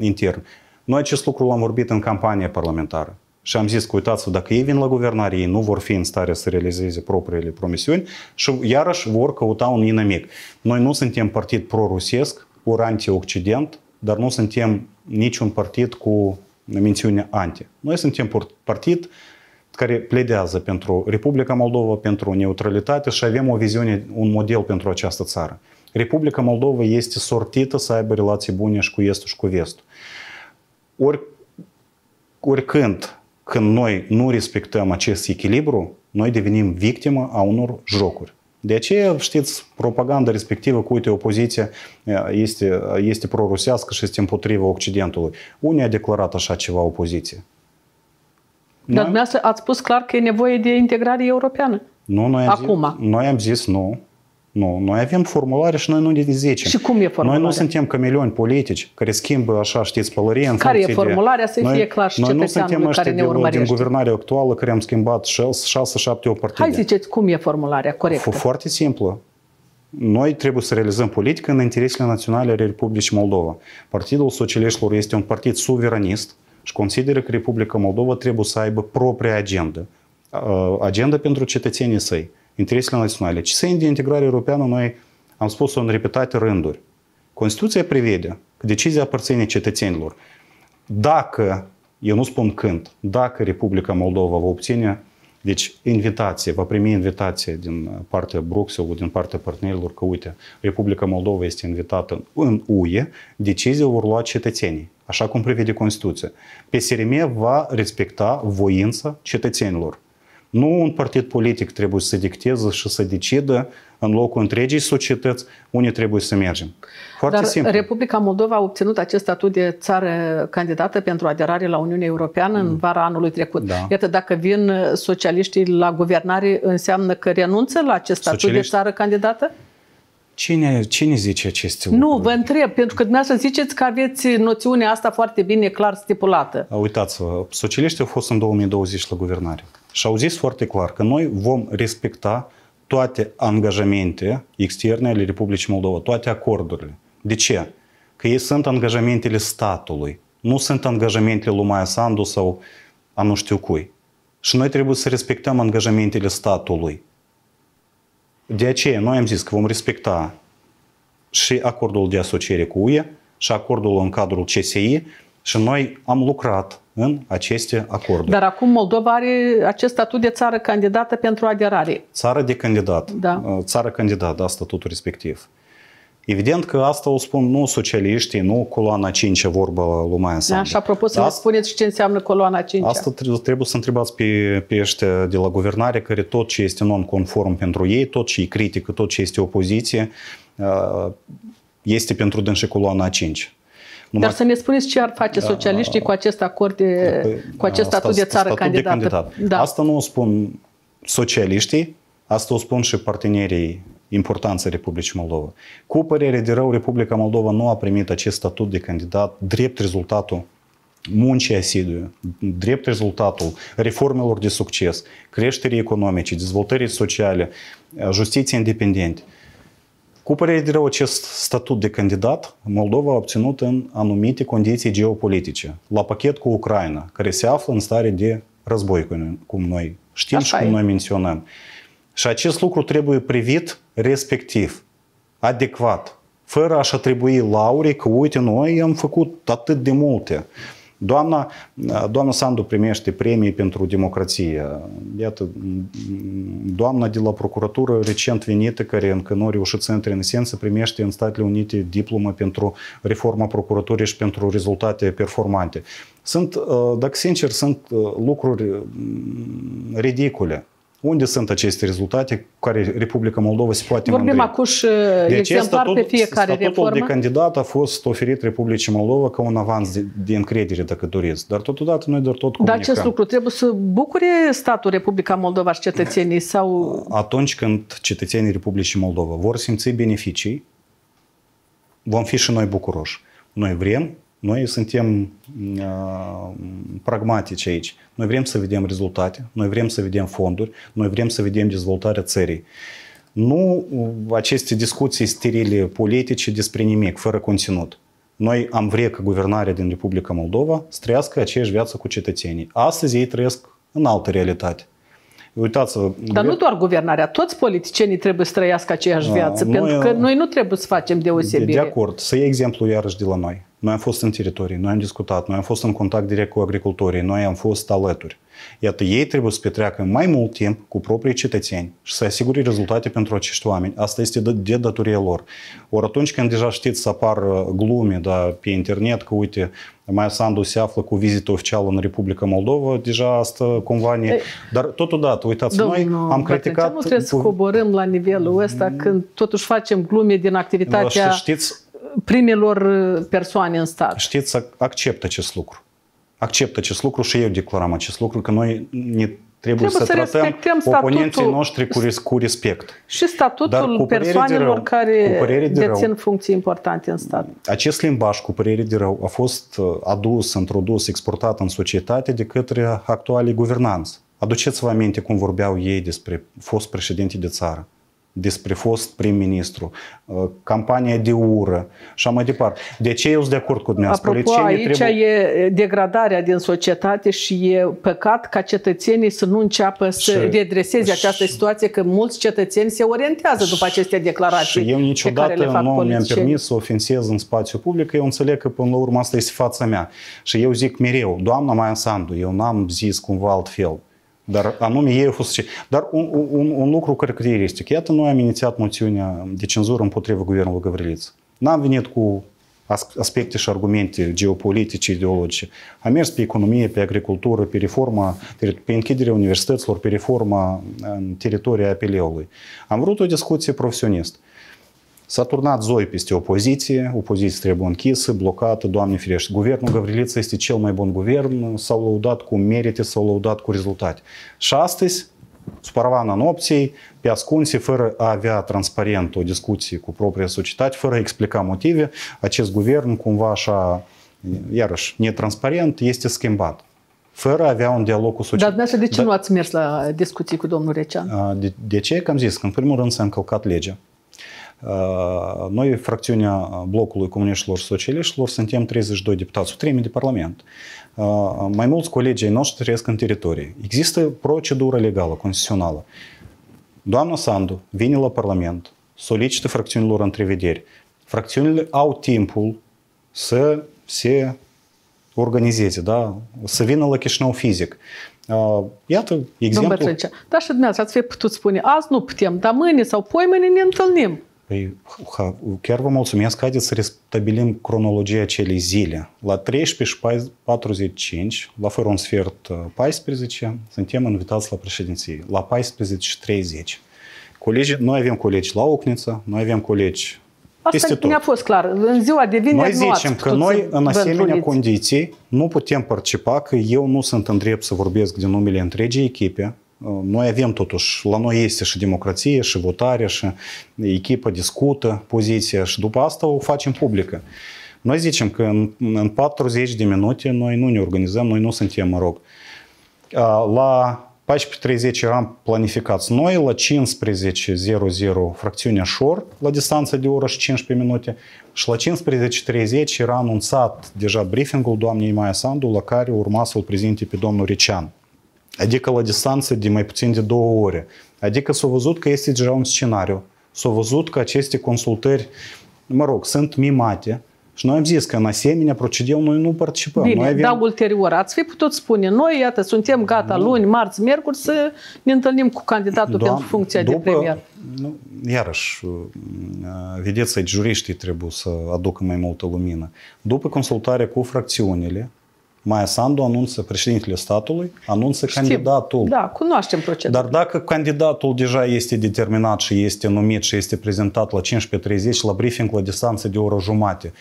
Speaker 2: intern. Noi acest lucru l-am vorbit în campanie parlamentară. Și am zis că uitați dacă ei vin la guvernare, ei nu vor fi în stare să realizeze propriile promisiuni și iarăși vor căuta un inamic. Noi nu suntem partid pro-rusesc, ori anti-Occident, dar nu suntem niciun partid cu mențiune anti. Noi suntem partid care pledează pentru Republica Moldova, pentru neutralitate și avem o viziune, un model pentru această țară. Republica Moldova este sortită să aibă relații bune și cu estul și cu vestul ori, oricând când noi nu respectăm acest echilibru, noi devenim victimă a unor jocuri. De aceea, știți, propaganda respectivă cu, uite, opoziția este, este prorusească și este împotriva Occidentului. Unii a declarat așa ceva opoziție. Dar
Speaker 1: dumneavoastră ați spus clar că e nevoie de integrare europeană.
Speaker 2: Nu, noi am Acum. Zis, noi am zis nu. Nu, noi avem formulare și noi nu ne zicem. Și cum e formularea? Noi nu suntem camelioni politici care schimbă așa, știți, pălărie în Care e formularea? Să noi, fie clar și noi nu suntem care ne urmărește. din guvernarea actuală care am schimbat 6-7 partide. Hai ziceți cum e formularea corectă. Foarte simplu. Noi trebuie să realizăm politică în interesele naționale ale Republicii Moldova. Partidul Socialiștilor este un partid suveranist și consideră că Republica Moldova trebuie să aibă propria agenda. Agenda pentru cetățenii săi interesele naționale. Ce să de integrare europeană, noi am spus-o în repetate rânduri. Constituția prevede că decizia aparține cetățenilor. Dacă, eu nu spun când, dacă Republica Moldova va obține, deci invitație, va primi invitație din partea Bruxelles, din partea partenerilor, că uite, Republica Moldova este invitată în UE, decizia vor lua cetățenii, așa cum prevede Constituția. PSRM va respecta voința cetățenilor. Nu un partid politic trebuie să dicteze și să decidă în locul întregii societăți unde trebuie să mergem. Foarte Dar simplu.
Speaker 1: Republica Moldova a obținut acest statut de țară candidată pentru aderare la Uniunea Europeană mm. în vara anului trecut. Da. Iată, dacă vin socialiștii la guvernare, înseamnă că renunță la acest statut Socialiști... de țară candidată?
Speaker 2: Cine, cine zice aceste lucruri?
Speaker 1: Nu, vă întreb, pentru că dumneavoastră ziceți că aveți noțiunea asta foarte bine clar stipulată.
Speaker 2: Uitați-vă, socialiștii au fost în 2020 la guvernare. Și au zis foarte clar că noi vom respecta toate angajamente externe ale Republicii Moldova, toate acordurile. De ce? Că ei sunt angajamentele statului, nu sunt angajamentele lui Maia Sandu sau a nu știu cui. Și noi trebuie să respectăm angajamentele statului. De aceea noi am zis că vom respecta și acordul de asociere cu UE, și acordul în cadrul CSI și noi am lucrat în aceste acorduri.
Speaker 1: Dar acum Moldova are acest statut de țară candidată pentru aderare.
Speaker 2: Țară de candidat. Da. Uh, țară candidat, da, statutul respectiv. Evident că asta o spun nu socialiștii, nu coloana 5 vorba lui Maia da, Sandu. Da, și
Speaker 1: apropo să asta, spuneți ce înseamnă coloana 5 Asta
Speaker 2: trebuie să întrebați pe, pe ăștia de la guvernare care tot ce este non-conform pentru ei, tot ce e critică, tot ce este opoziție, uh, este pentru dânșe coloana 5 numai...
Speaker 1: Dar să ne spuneți ce ar face da, socialiștii da, cu acest da. acord, de, păi, cu acest statut de țară statut candidată. De candidat.
Speaker 2: da. Asta nu o spun socialiștii, asta o spun și partenerii importanță Republicii Moldova. Cu părere de rău, Republica Moldova nu a primit acest statut de candidat drept rezultatul muncii asiduie, drept rezultatul reformelor de succes, creșterii economice, dezvoltării sociale, justiție independente. Cu părere de rău, acest statut de candidat, Moldova a obținut în anumite condiții geopolitice, la pachet cu Ucraina, care se află în stare de război, cum noi știm Așa și cum e. noi menționăm. Și acest lucru trebuie privit respectiv, adecvat, fără a-și atribui laurii că, uite, noi am făcut atât de multe. Doamna, doamna Sandu primește premii pentru democrație. Iată, doamna de la procuratură recent venită, care încă nu a reușit să intre în esență, primește în Statele Unite diplomă pentru reforma procuraturii și pentru rezultate performante. Sunt, uh, dacă sincer, sunt uh, lucruri mm, ridicole. Unde sunt aceste rezultate cu care Republica Moldova se poate Vorbim mândri?
Speaker 1: Vorbim acuși de deci exemplar statut, pe fiecare statutul reformă. de
Speaker 2: candidat a fost oferit Republicii Moldova ca un avans de, de încredere, dacă doriți. Dar totodată noi doar tot da, comunicăm. Dar acest lucru
Speaker 1: trebuie să bucure statul Republica Moldova și cetățenii? sau?
Speaker 2: Atunci când cetățenii Republicii Moldova vor simți beneficii, vom fi și noi bucuroși. Noi vrem noi suntem pragmatici aici. Noi vrem să vedem rezultate, noi vrem să vedem fonduri, noi vrem să vedem dezvoltarea țării. Nu ă, aceste discuții sterile politice despre nimic, fără conținut. Noi am vrea ca guvernarea din Republica Moldova să trăiască aceeași viață cu cetățenii. Astăzi ei trăiesc în altă realitate. Uitați-vă. Dar nu
Speaker 1: doar guvernarea, toți politicienii trebuie să trăiască aceeași viață, noi, pentru că noi nu trebuie să facem deosebire. De, de acord,
Speaker 2: să iei exemplu iarăși de la noi. Noi am fost în teritorii, noi am discutat, noi am fost în contact direct cu agricultorii, noi am fost alături. Iată, ei trebuie să petreacă mai mult timp cu proprii cetățeni și să asigure rezultate pentru acești oameni. Asta este de datorie lor. Ori atunci când deja știți să apar uh, glume da, pe internet, că uite, mai Sandu se află cu vizită oficială în Republica Moldova, deja asta cumva ne... Dar totodată, uitați, Domnul, noi am criticat... Nu trebuie să
Speaker 1: coborâm la nivelul ăsta când totuși facem glume din activitatea...
Speaker 2: știți, primelor uh, persoane în stat. Știți să acceptă acest lucru. Acceptă acest lucru și eu declaram acest lucru, că noi ne trebuie, trebuie să, să tratăm statutul, oponenții noștri cu, res, cu respect.
Speaker 1: Și statutul cu persoanelor rău, care de dețin rău, funcții importante în stat.
Speaker 2: Acest limbaj cu părere de rău a fost uh, adus, introdus, exportat în societate de către actualii guvernanți. Aduceți-vă aminte cum vorbeau ei despre fost președinte de țară despre fost prim-ministru, uh, campania de ură și mai departe. De ce eu sunt de acord cu dumneavoastră? Apropo, aici trebuie...
Speaker 1: e degradarea din societate și e păcat ca cetățenii să nu înceapă să și, redreseze și, această situație, că mulți cetățeni se orientează după aceste declarații.
Speaker 2: Și eu niciodată nu mi-am permis să ofensez în spațiu public, eu înțeleg că până la urmă asta este fața mea. Și eu zic mereu, doamna Maia Sandu, eu n-am zis cumva altfel. Dar anume ei au fost și... Dar un, un, un lucru caracteristic. Iată, noi am inițiat moțiunea de cenzură împotriva guvernului Gavriliță. N-am venit cu aspecte și argumente geopolitice, ideologice. A mers pe economie, pe agricultură, pe reforma, pe închiderea universităților, pe reforma în teritoria apeleului. Am vrut o discuție profesionistă. S-a turnat zoi peste opoziție, opoziție trebuie închisă, blocată, Doamne ferește. Guvernul Gavriliță este cel mai bun guvern, s-au lăudat cu merite, s-au lăudat cu rezultate. Și astăzi, supravana în pe ascunse, fără a avea transparent o discuție cu propria societate, fără a explica motive, acest guvern cumva așa, iarăși, netransparent, este schimbat fără a avea un dialog cu societatea. Dar dumneavoastră de ce Dar... nu ați mers la discuții cu domnul Recean? De, de ce? Că am zis că, în primul rând, s-a încălcat legea. Noi, fracțiunea blocului comuniștilor socialiștilor, suntem 32 deputați, o treime de parlament. Mai mulți colegii noștri trăiesc în teritorie. Există procedură legală, constituțională. Doamna Sandu vine la Parlament, solicită fracțiunilor întrevederi. Fracțiunile au timpul să se organizeze, da? să vină la Chișinău fizic. Iată, exemplu...
Speaker 1: Dar și dumneavoastră ați fi putut spune, azi nu putem, dar mâine sau poimâine ne întâlnim.
Speaker 2: Păi, chiar vă mulțumesc. Haideți să restabilim cronologia acelei zile. La 13.45, la fără un sfert 14, suntem invitați la președinție. La 14.30. Colegi, noi avem colegi la Ocniță, noi avem colegi Asta Asta a
Speaker 1: fost clar. În ziua de vineri Noi zicem că noi, în asemenea
Speaker 2: condiții, nu putem participa, că eu nu sunt în drept să vorbesc din numele întregii echipe, noi avem totuși, la noi este și democrație, și votare, și echipa discută poziția și după asta o facem publică. Noi zicem că în, în 40 de minute noi nu ne organizăm, noi nu suntem, mă rog. La 14.30 eram planificați noi, la 15.00 fracțiunea șor, la distanță de oră și 15 minute, și la 15.30 era anunțat deja briefingul doamnei Maia Sandu, la care urma să-l prezinte pe domnul Recean. Adică la distanțe de mai puțin de două ore. Adică s-a văzut că este deja un scenariu. S-a văzut că aceste consultări, mă rog, sunt mimate, și noi am zis că în asemenea procedeu noi nu participăm. Bine, noi avem... dar
Speaker 1: ulterior ați fi putut spune, noi, iată, suntem gata nu. luni, marți, miercuri să ne întâlnim cu candidatul Doam, pentru funcția după, de premier.
Speaker 2: Nu, iarăși, uh, vedeți juriștii trebuie să aducă mai multă lumină. După consultare cu fracțiunile, Maia Sandu anunță, președintele statului, anunță Știm. candidatul. Da, cunoaștem procedura. Dar dacă candidatul deja este determinat și este numit și este prezentat la 15.30, la briefing, la distanță de oră jumate,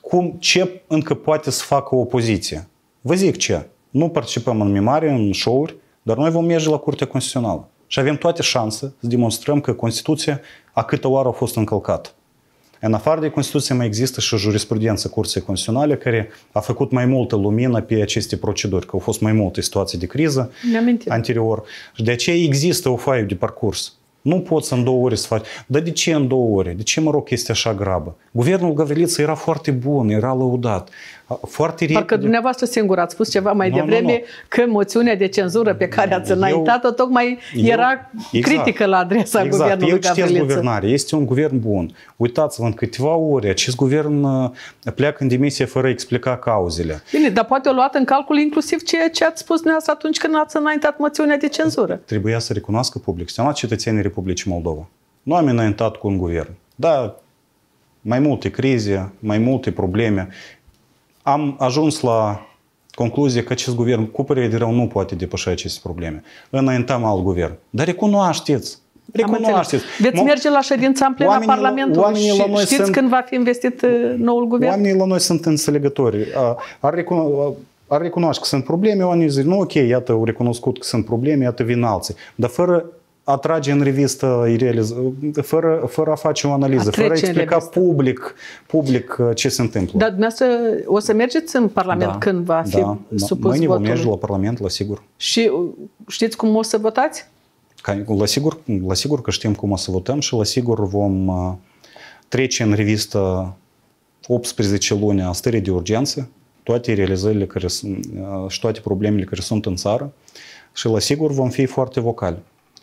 Speaker 2: cum, ce încă poate să facă opoziția? Vă zic ce. Nu participăm în mimare, în show-uri, dar noi vom merge la Curtea Constituțională. Și avem toate șanse să demonstrăm că Constituția a câtă oară a fost încălcată. În afară de Constituție mai există și jurisprudență Curții Constituționale care a făcut mai multă lumină pe aceste proceduri, că au fost mai multe situații de criză anterior. Și de aceea există o faie de parcurs. Nu poți în două ore să faci. Dar de ce în două ore? De ce rog, este așa grabă? Guvernul Gavriliță era foarte bun, era lăudat. Foarte rie... Parcă
Speaker 1: dumneavoastră singur ați spus ceva mai no, devreme no, no. că moțiunea de cenzură pe care ați înaintat-o tocmai eu, era exact, critică la adresa exact. guvernului Eu citesc guvernare.
Speaker 2: Este un guvern bun. Uitați-vă, în câteva ore acest guvern uh, pleacă în demisie fără a explica cauzele.
Speaker 1: Bine, dar poate o luat în calcul inclusiv ceea ce ați spus dumneavoastră atunci când ați înaintat moțiunea de cenzură.
Speaker 2: Trebuia să recunoască public. Suntem cetățenii Republicii Moldova. Nu am înaintat cu un guvern. Da, mai multe crize, mai multe probleme am ajuns la concluzie că acest guvern, cu părere de rău, nu poate depăși aceste probleme. Înaintăm alt guvern. Dar recunoașteți Recunoașteți. Veți
Speaker 1: merge la ședința în plena Parlamentului și știți sunt, când
Speaker 2: va fi investit uh, noul guvern? Oamenii la noi sunt înțelegători. Ar, recuno, ar recunoaște că sunt probleme, oamenii zic, nu ok, iată, au recunoscut că sunt probleme, iată, vin alții. Dar fără atrage în revistă fără, fără a face o analiză, a fără a explica public, public uh, ce se întâmplă.
Speaker 1: Dar dumneavoastră o să mergeți în Parlament da, când va fi da, supus Mâine votul? vom merge la
Speaker 2: Parlament, la sigur. Și
Speaker 1: uh, știți cum o să votați?
Speaker 2: Ca, la, sigur, la sigur că știm cum o să votăm și la sigur vom uh, trece în revistă 18 luni a stării de urgență, toate realizările care sunt, și toate problemele care sunt în țară și la sigur vom fi foarte vocali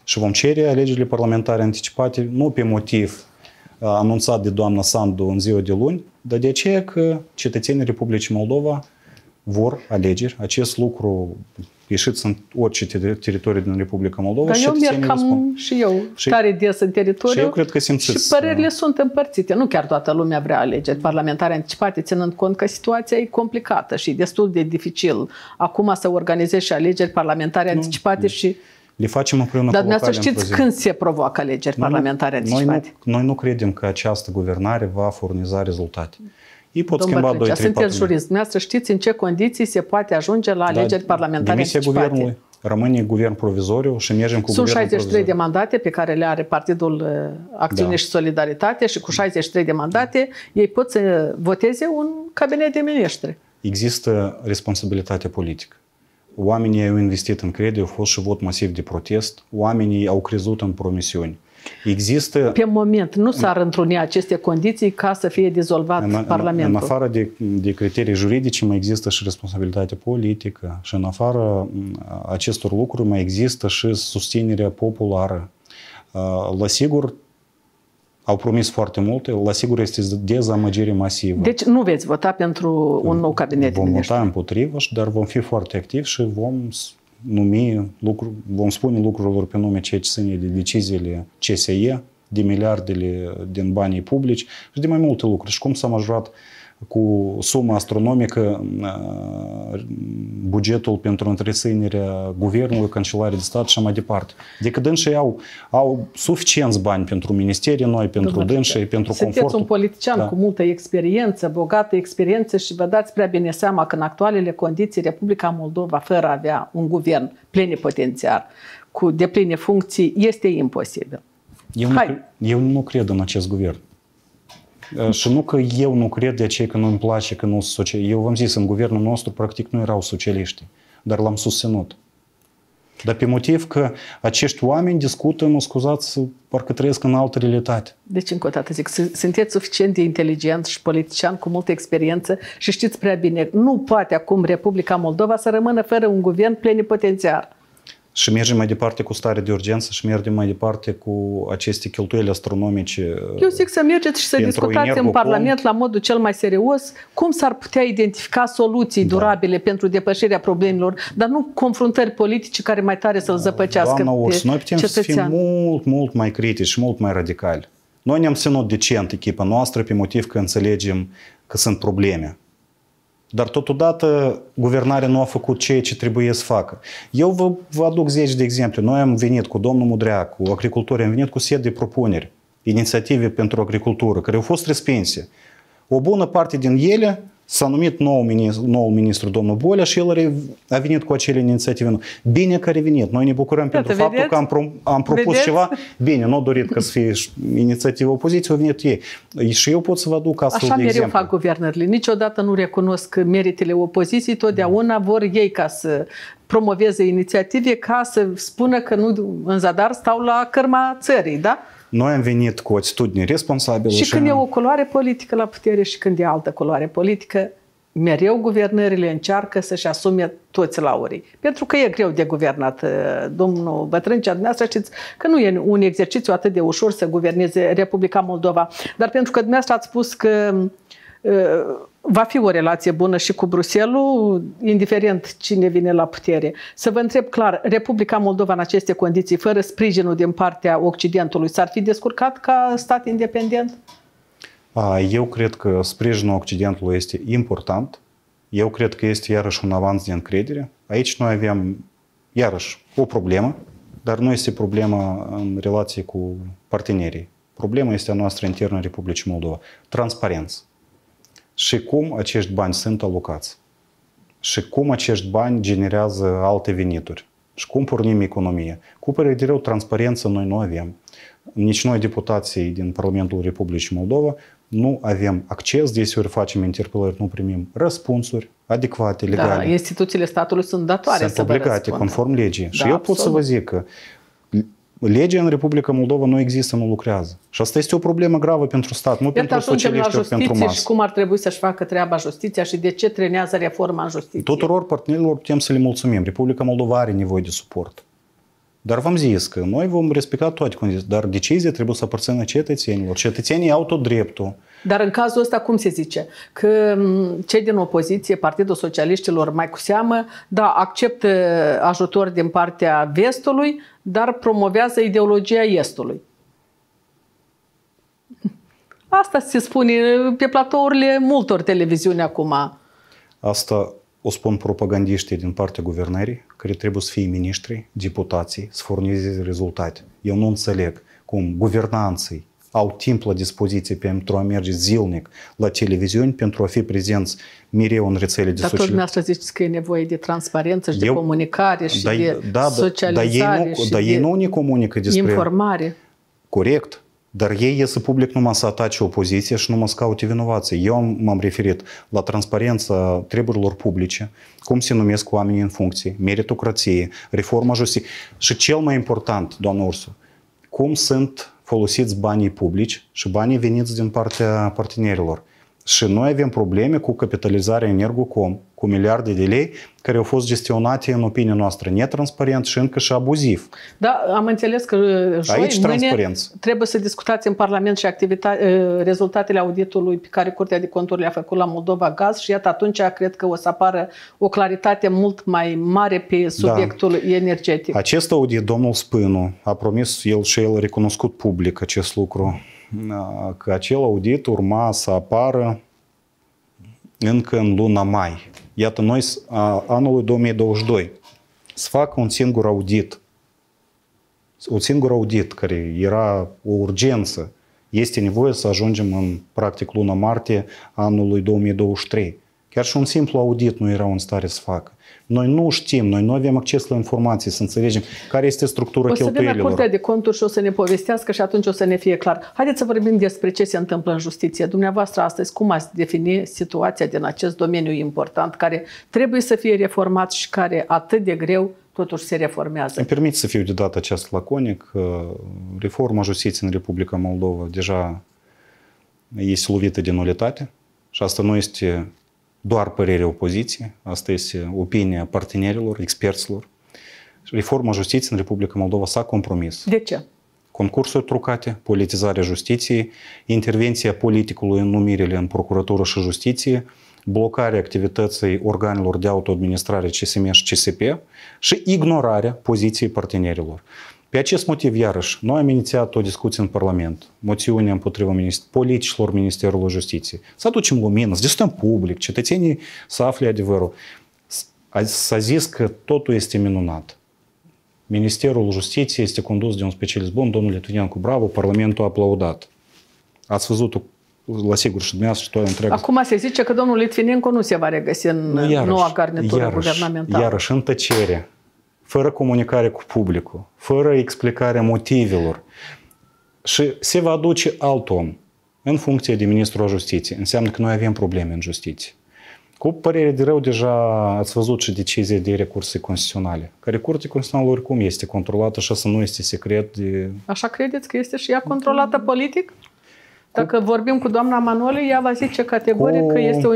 Speaker 2: și vom cere alegerile parlamentare anticipate, nu pe motiv uh, anunțat de doamna Sandu în ziua de luni, dar de aceea că cetățenii Republicii Moldova vor alegeri. Acest lucru ieșit în orice teritoriu din Republica Moldova. Dar eu merg cam
Speaker 1: și eu și, tare des în teritoriu și, eu
Speaker 2: cred că simțiți, și părerile
Speaker 1: uh... sunt împărțite. Nu chiar toată lumea vrea alegeri parlamentare anticipate, ținând cont că situația e complicată și e destul de dificil acum să organizezi și alegeri parlamentare anticipate nu. și
Speaker 2: le facem împreună Dar cu Dar dumneavoastră știți când
Speaker 1: se provoacă alegeri noi, parlamentare noi nu,
Speaker 2: noi nu credem că această guvernare va furniza rezultate. Ei pot Domnul schimba 2-3 Sunteți jurist.
Speaker 1: Dumneavoastră știți în ce condiții se poate ajunge la da, alegeri da, parlamentare demisia anticipate. guvernului.
Speaker 2: Rămâne guvern provizoriu și mergem cu Sunt 63 provizoriu. de
Speaker 1: mandate pe care le are Partidul uh, Acțiune da. și Solidaritate și cu 63 de mandate da. ei pot să voteze un cabinet de ministri.
Speaker 2: Există responsabilitate politică. Oamenii au investit în crede, au fost și vot masiv de protest, oamenii au crezut în promisiuni. Există... Pe moment nu s-ar
Speaker 1: întruni aceste condiții ca să fie dizolvat în, Parlamentul. În, în afară
Speaker 2: de, de criterii juridice mai există și responsabilitatea politică și în afară acestor lucruri mai există și susținerea populară. La sigur, au promis foarte multe, la sigur este dezamăgire masivă. Deci nu veți vota pentru un nou cabinet Vom ministru. vota împotrivă, dar vom fi foarte activi și vom numi lucruri, vom spune lucrurilor pe nume ceea ce sunt de deciziile CSE, de miliardele din banii publici și de mai multe lucruri. Și cum s-a majorat uh, cu suma astronomică uh, bugetul pentru întreținerea guvernului, cancelarii de stat și mai departe. Decât dânșii au, au suficienți bani pentru ministerii noi, pentru dânșii, pentru Sunteți confortul. Sunteți un
Speaker 1: politician da. cu multă experiență, bogată experiență și vă dați prea bine seama că în actualele condiții Republica Moldova, fără a avea un guvern plenipotențiar, cu depline funcții, este imposibil.
Speaker 2: Eu nu, Hai. eu nu cred în acest guvern. Și nu că eu nu cred de aceea că nu îmi place că nu sunt Eu v-am zis, în guvernul nostru practic nu erau socialiști, dar l-am susținut. Dar pe motiv că acești oameni discută, mă scuzați, parcă trăiesc în altă realitate.
Speaker 1: Deci, încă o dată zic, sunteți suficient de inteligent și politician cu multă experiență și știți prea bine, nu poate acum Republica Moldova să rămână fără un guvern plenipotențiar
Speaker 2: și mergem mai departe cu stare de urgență și mergem mai departe cu aceste cheltuieli astronomice. Eu
Speaker 1: zic să uh, mergeți și să discutați în Parlament la modul cel mai serios cum s-ar putea identifica soluții da. durabile pentru depășirea problemelor, dar nu confruntări politice care mai tare să-l da, zăpăcească Doamna Urs, noi putem cetățean. să fim
Speaker 2: mult, mult mai critici și mult mai radicali. Noi ne-am ținut decent echipa noastră pe motiv că înțelegem că sunt probleme dar totodată guvernarea nu a făcut ceea ce trebuie să facă. Eu vă, vă aduc zeci de exemple. Noi am venit cu domnul Mudrea, cu agricultorii, am venit cu set de propuneri, inițiative pentru agricultură, care au fost respinse. O bună parte din ele S-a numit nou ministru, nou ministru domnul Bolea și el a venit cu acele inițiative. Bine că a revenit. Noi ne bucurăm Iată, da, pentru vedeți? faptul că am, pro- am propus vedeți? ceva. Bine, nu dorit că să fie inițiativă opoziției au venit ei. Și eu pot să vă aduc astfel Așa de mereu fac
Speaker 1: guvernările. Niciodată nu recunosc meritele opoziției, totdeauna vor ei ca să promoveze inițiative, ca să spună că nu în zadar stau la
Speaker 2: cărma țării, da? Noi am venit cu o atitudine responsabilă. Și, și când am... e
Speaker 1: o culoare politică la putere și când e altă culoare politică, mereu guvernările încearcă să-și asume toți laurii. Pentru că e greu de guvernat. Uh, domnul Bătrâncea, dumneavoastră știți că nu e un exercițiu atât de ușor să guverneze Republica Moldova. Dar pentru că dumneavoastră ați spus că uh, va fi o relație bună și cu Bruselul, indiferent cine vine la putere. Să vă întreb clar, Republica Moldova în aceste condiții, fără sprijinul din partea Occidentului, s-ar fi descurcat ca stat independent?
Speaker 2: Eu cred că sprijinul Occidentului este important. Eu cred că este iarăși un avans de încredere. Aici noi avem iarăși o problemă, dar nu este problema în relație cu partenerii. Problema este a noastră internă în Republicii Moldova. Transparență și cum acești bani sunt alocați și cum acești bani generează alte venituri și cum pornim economie. Cu părere de rău, transparență noi nu avem. Nici noi, deputații din Parlamentul Republicii Moldova, nu avem acces, deseori facem interpelări, nu primim răspunsuri adecvate, legale. Da,
Speaker 1: instituțiile statului sunt datoare sunt să obligate, răspundă. conform
Speaker 2: legii. Da, și eu absolut. pot să vă zic că legea în Republica Moldova nu există, nu lucrează. Și asta este o problemă gravă pentru stat, nu Iată pentru socialiști, la pentru masă. Și cum
Speaker 1: ar trebui să-și facă treaba justiția și de ce trenează reforma în
Speaker 2: justiție? Tuturor partenerilor putem să le mulțumim. Republica Moldova are nevoie de suport. Dar v-am zis că noi vom respecta toate condițiile, dar decizia trebuie să aparțină cetățenilor. Cetățenii au tot dreptul
Speaker 1: dar în cazul ăsta, cum se zice? Că cei din opoziție, Partidul Socialiștilor, mai cu seamă, da, acceptă ajutor din partea vestului, dar promovează ideologia estului. Asta se spune pe platourile multor televiziuni acum.
Speaker 2: Asta o spun propagandiștii din partea guvernării, care trebuie să fie miniștri, deputații, să furnizeze rezultate. Eu nu înțeleg cum guvernanții au timp la dispoziție pentru a merge zilnic la televiziuni, pentru a fi prezenți mereu în rețele de socializare. Dar tot dumneavoastră
Speaker 1: ziceți că e nevoie de transparență și Eu, de comunicare și da, de da, socializare da, ei nu, și da, ei nu
Speaker 2: ne comunică despre
Speaker 1: informare.
Speaker 2: Corect. Dar ei iese public numai să atace opoziție și numai să caute vinovații. Eu m-am referit la transparența treburilor publice, cum se numesc oamenii în funcție, meritocrație, reforma justiției. Și cel mai important, doamnă Ursu, cum sunt folosiți banii publici și banii veniți din partea partenerilor. Și noi avem probleme cu capitalizarea Energocom, cu miliarde de lei care au fost gestionate, în opinia noastră, netransparent și încă și abuziv.
Speaker 1: Da, am înțeles că joi, Aici transparență. trebuie să discutați în Parlament și rezultatele auditului pe care Curtea de Conturi le-a făcut la Moldova Gaz și iată atunci cred că o să apară o claritate mult mai mare pe da. subiectul da. energetic.
Speaker 2: Acest audit, domnul Spânu, a promis el și el a recunoscut public acest lucru că acel audit urma să apară încă în luna mai. Iată, noi anul 2022 să facă un singur audit, un singur audit care era o urgență. Este nevoie să ajungem în, practic, luna martie anului 2023. Chiar și un simplu audit nu era în stare să facă. Noi nu știm, noi nu avem acces la informații, să înțelegem care este structura cheltuielilor. O să vină Curtea de
Speaker 1: Conturi și o să ne povestească și atunci o să ne fie clar. Haideți să vorbim despre ce se întâmplă în justiție. Dumneavoastră astăzi, cum ați defini situația din acest domeniu important care trebuie să fie reformat și care atât de greu totuși se reformează. Îmi
Speaker 2: permiteți să fiu de dată aceasta laconic. Reforma justiției în Republica Moldova deja este lovită de nulitate și asta nu este doar părerea opoziției, asta este opinia partenerilor, experților. Reforma justiției în Republica Moldova s-a compromis. De ce? Concursuri trucate, politizarea justiției, intervenția politicului în numirile în procuratură și justiție, blocarea activității organelor de autoadministrare CSM și CSP și ignorarea poziției partenerilor. Pe acest motiv, iarăși, noi am inițiat o discuție în Parlament, moțiune împotriva politicilor Ministerului Justiției. Să aducem lumină, să discutăm public, cetățenii să afle adevărul. S-a zis că totul este minunat. Ministerul Justiției este condus de un specialist bun, domnul Litvinencu, bravo, Parlamentul a aplaudat. Ați văzut la sigur și dumneavoastră și toată întreaga.
Speaker 1: Acum se zice că domnul Litvinencu nu se va regăsi în nu, iarăși, noua garnitură iarăși, guvernamentală.
Speaker 2: Iarăși, în tăcere fără comunicare cu publicul, fără explicarea motivelor. Și se va aduce alt om în funcție de ministrul justiției. Înseamnă că noi avem probleme în justiție. Cu părere de rău, deja ați văzut și decizie de recursuri constituționale, care Curtea Constituțională oricum este controlată, așa să nu este secret de...
Speaker 1: Așa credeți că este și ea controlată politic? Dacă vorbim cu doamna Manole, ea va zice categoric cu... că este o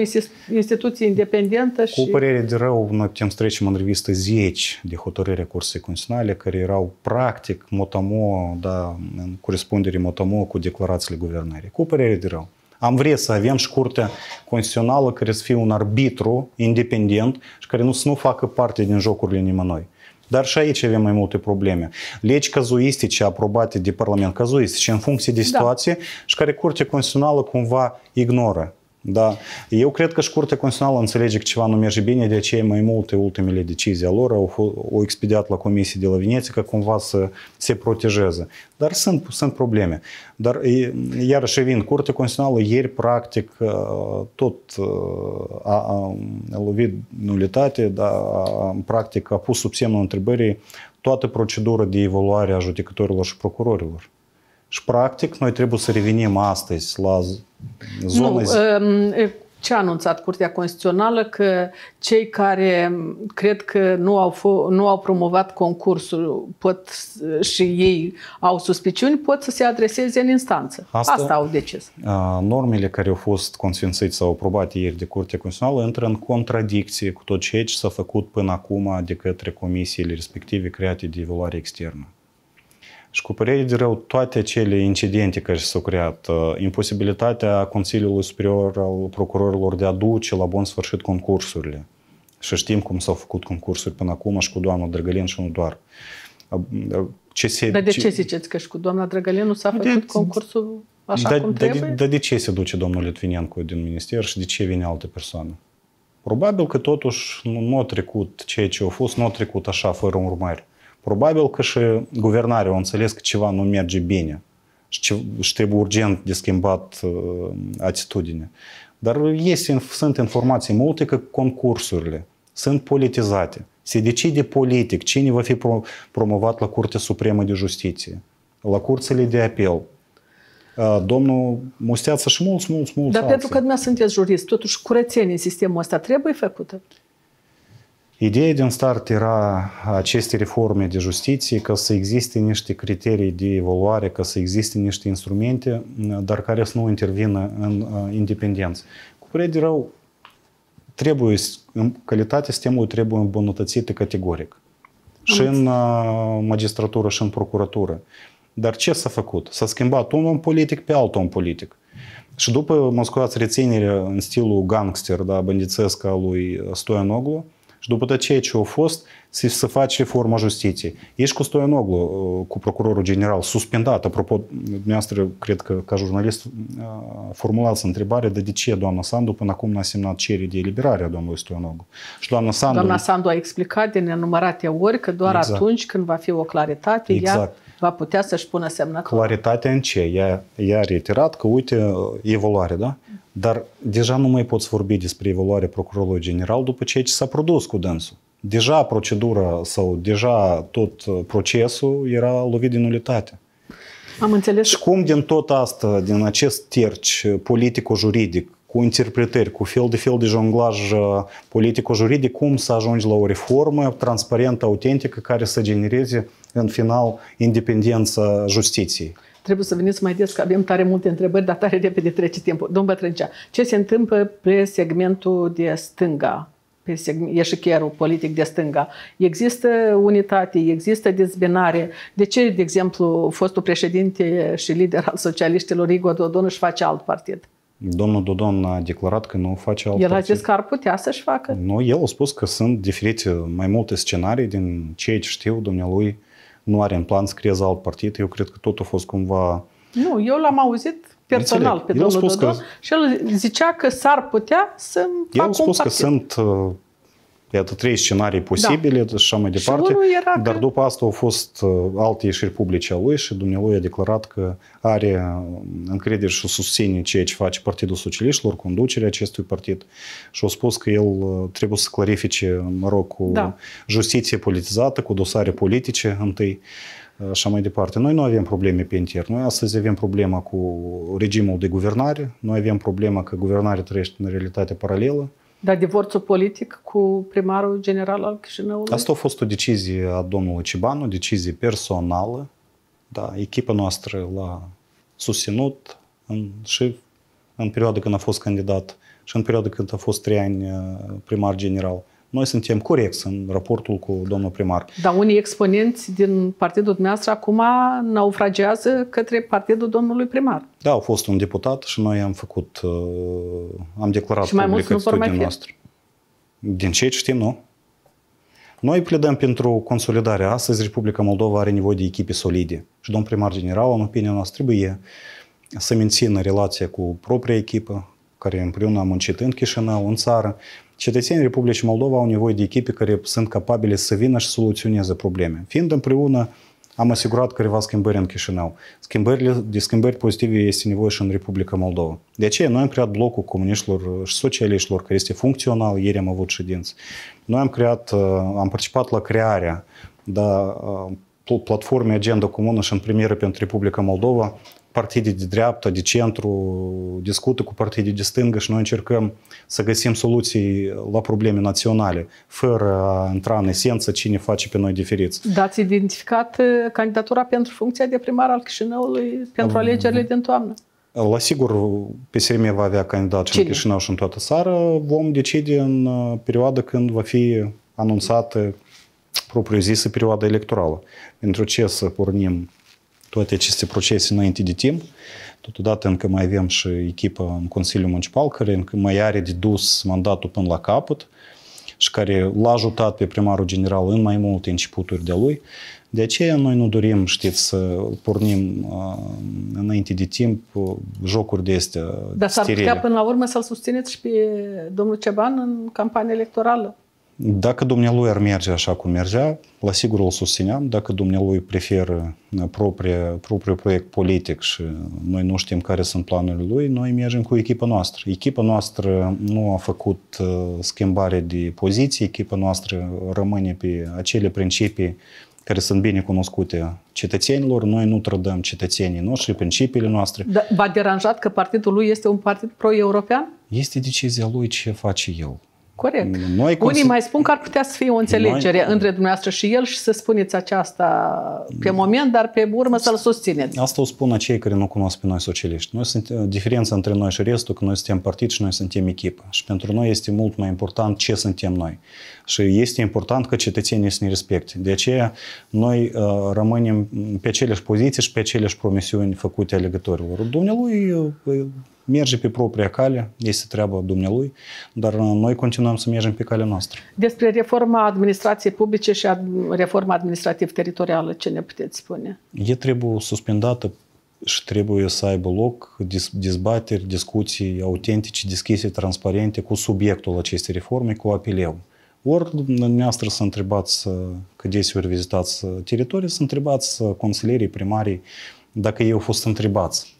Speaker 1: instituție independentă și... părere
Speaker 2: de rău, noi putem să trecem în revistă zeci de hotărâri a Curții Constituționale care erau practic motamo, da, în corespundere motamo cu declarațiile guvernării. Cu părere de rău. Am vrea să avem și curtea constituțională care să fie un arbitru independent și care nu să nu facă parte din jocurile nimănui. Dar și aici avem mai multe probleme. Legi cazuistice aprobate de Parlament, cazuistice, în funcție de da. situație da. și care Curtea Constituțională cumva ignoră. Da. Eu cred că și Curtea Constituțională înțelege că ceva nu merge bine, de aceea mai multe ultimele decizii a lor au, au expediat la Comisie de la Veneția ca cumva să se protejeze. Dar sunt, sunt probleme. Dar iarăși revin, Curtea Constituțională ieri practic tot a, a, a lovit nulitate, dar practic a pus sub semnul întrebării toată procedura de evaluare a judecătorilor și procurorilor. Și practic noi trebuie să revenim astăzi la nu,
Speaker 1: um, ce a anunțat Curtea Constituțională? Că cei care cred că nu au, fo- nu au promovat concursul pot și ei au suspiciuni, pot să se adreseze în instanță. Asta, Asta au decis.
Speaker 2: normele care au fost consfințite sau aprobate ieri de Curtea Constituțională intră în contradicție cu tot ceea ce s-a făcut până acum de către comisiile respective create de evaluare externă. Și cu părere de rău, toate cele incidente care s-au creat, uh, imposibilitatea Consiliului Superior al Procurorilor de a duce la bun sfârșit concursurile. Și știm cum s-au făcut concursuri până acum și cu doamna Drăgălin și nu doar. Uh, uh, ce se, Dar de ce, ce
Speaker 1: ziceți că și cu doamna Drăgălin nu s-a făcut de, concursul așa de, cum trebuie? Dar
Speaker 2: de, de ce se duce domnul Litvinencu din minister și de ce vine alte persoane? Probabil că totuși nu, nu a trecut ceea ce a fost, nu a trecut așa, fără urmări. Probabil că și guvernarea a înțeles că ceva nu merge bine și, și trebuie urgent de schimbat uh, atitudine. Dar este, sunt informații multe că concursurile sunt politizate. Se decide politic cine va fi pro, promovat la Curtea Supremă de Justiție, la curțele de apel, domnul Musteață și mulți, mulți, mulți Dar alții. pentru că
Speaker 1: dumneavoastră sunteți jurist, totuși curățenie în sistemul ăsta trebuie făcută?
Speaker 2: Ideea din start era aceste reforme de justiție, ca să existe niște criterii de evaluare, ca să existe niște instrumente, dar care să nu intervină în uh, independență. Cu părere rău, trebuie, în calitatea sistemului trebuie îmbunătățită categoric. Și în uh, magistratură, și în procuratură. Dar ce s-a făcut? S-a schimbat un om politic pe alt om politic. Și după Moscova reținerea în stilul gangster, da, bandițesc al lui Stoianoglu, și după tot ceea ce a fost, să, să faci reforma justiției. Ești cu Stoianoglu, cu procurorul general, suspendat. Apropo, dumneavoastră, cred că, ca jurnalist, formulați întrebare de de ce doamna Sandu până acum n-a semnat cerere de eliberare a domnului Stoianoglu. Și doamna Sandu... Doamna Sandu
Speaker 1: a explicat din nenumărate ori că doar exact. atunci când va fi o claritate, exact. ea va putea să-și pună semnătura.
Speaker 2: Claritatea în ce? Ea, ea a reiterat că, uite, evoluare, da? Dar deja nu mai poți vorbi despre evaluarea procurorului general după ceea ce s-a produs cu dânsul. Deja procedura sau deja tot uh, procesul era lovit din nulitate. Am înțeles. Și cum din tot asta, din acest terci politico-juridic, cu interpretări, cu fel de fel de jonglaj uh, politico-juridic, cum să ajungi la o reformă transparentă, autentică, care să genereze în final independența justiției.
Speaker 1: Trebuie să veniți mai des, că avem tare multe întrebări, dar tare repede trece timpul. Domn Bătrâncea, ce se întâmplă pe segmentul de stânga? pe ieșicherul politic de stânga. Există unitate, există dezbinare. De ce, de exemplu, fostul președinte și lider al socialiștilor, Igor Dodon, își face alt partid?
Speaker 2: Domnul Dodon a declarat că nu face alt El
Speaker 1: partid. a zis că ar putea să-și facă.
Speaker 2: Nu, el a spus că sunt diferite, mai multe scenarii din ceea ce știu dumnealui nu are în plan să creeze alt partid. Eu cred că tot a fost cumva...
Speaker 1: Nu, eu l-am auzit personal Înțeleg. pe domnul Dodon că... și el zicea că s-ar putea să fac El a spus că
Speaker 2: sunt uh, Iată trei scenarii posibile da. și așa mai departe. Și dar că... după asta au fost alte ieșiri publice a lui și dumnealui a declarat că are încredere și susține ceea ce face Partidul Socialiștilor, conducerea acestui partid și au spus că el trebuie să clarifice, mă rog, cu da. justiție politizată, cu dosare politice întâi așa mai departe. Noi nu avem probleme pe intern. Noi astăzi avem problema cu regimul de guvernare, noi avem problema că guvernarea trăiește în realitate paralelă,
Speaker 1: dar divorțul politic cu primarul general al Chișinăului? Asta
Speaker 2: a fost o decizie a domnului Cibanu, decizie personală. Da, echipa noastră l-a susținut în, și în perioada când a fost candidat și în perioada când a fost trei ani uh, primar general. Noi suntem corecți în raportul cu domnul primar.
Speaker 1: Dar unii exponenți din partidul dumneavoastră acum naufragează către partidul domnului primar.
Speaker 2: Da, au fost un deputat și noi am făcut, uh, am declarat și mai public extudii noastre. Din ce știm, nu. Noi pledăm pentru consolidare. Astăzi Republica Moldova are nevoie de echipe solide. Și domnul primar general, în opinia noastră, trebuie să mențină relația cu propria echipă, care împreună a muncit în Chișinău, în țară, Cetățenii Republicii Moldova au nevoie de echipe care sunt capabile să vină și soluționeze probleme. Fiind împreună, am asigurat careva schimbări în Chișinău. Schimbările, de schimbări pozitive este nevoie și în Republica Moldova. De aceea noi am creat blocul comuniștilor și socialiștilor, care este funcțional, ieri am avut ședință. Noi am creat, uh, am participat la crearea da, uh, platformei Agenda Comună și în premieră pentru Republica Moldova partide de dreapta, de centru, discută cu partide de stângă și noi încercăm să găsim soluții la probleme naționale, fără a intra în esență cine face pe noi diferiți.
Speaker 1: Dați identificat uh, candidatura pentru funcția de primar al Chișinăului pentru alegerile din toamnă?
Speaker 2: La sigur, PSRM va avea candidat și în Chișinău și în toată țara. Vom decide în uh, perioada când va fi anunțată propriu-zisă perioada electorală. Pentru ce să pornim toate aceste procese înainte de timp. Totodată încă mai avem și echipă în Consiliul Municipal care încă mai are de dus mandatul până la capăt și care l-a ajutat pe primarul general în mai multe începuturi de lui. De aceea noi nu dorim, știți, să pornim înainte de timp jocuri de astea Dar s-ar putea până
Speaker 1: la urmă să-l susțineți și pe domnul Ceban în campania electorală.
Speaker 2: Dacă dumnealui ar merge așa cum mergea, la sigur îl susțineam. Dacă dumnealui preferă uh, proprie, propriul proiect politic și noi nu știm care sunt planurile lui, noi mergem cu echipa noastră. Echipa noastră nu a făcut uh, schimbare de poziții, echipa noastră rămâne pe acele principii care sunt bine cunoscute cetățenilor, noi nu trădăm cetățenii noștri, principiile noastre.
Speaker 1: Dar v-a deranjat că partidul lui este un partid pro-european?
Speaker 2: Este decizia lui ce face el. Corect. Mm, noi Unii Unii mai
Speaker 1: spun că ar putea să fie o înțelegere noi... între dumneavoastră și el și să spuneți aceasta pe moment, dar pe urmă să-l susțineți.
Speaker 2: Asta o spun acei care nu cunosc pe noi socialiști. Noi sunt uh, diferența între noi și restul, că noi suntem partid și noi suntem echipă. Și pentru noi este mult mai important ce suntem noi. Și este important că cetățenii să ne respecte. De aceea noi uh, rămânem pe aceleași poziții și pe aceleași promisiuni făcute alegătorilor. Dumnealui uh, merge pe propria cale, este treaba dumnealui, dar noi continuăm să mergem pe calea noastră.
Speaker 1: Despre reforma administrației publice și reforma administrativ-teritorială, ce ne puteți spune?
Speaker 2: E trebuie suspendată și trebuie să aibă loc dezbateri, discuții autentice, deschise, transparente cu subiectul acestei reforme, cu apeleu. Ori dumneavoastră să întrebați că desigur vizitați teritorii, să întrebați consilierii, primarii, dacă ei au fost întrebați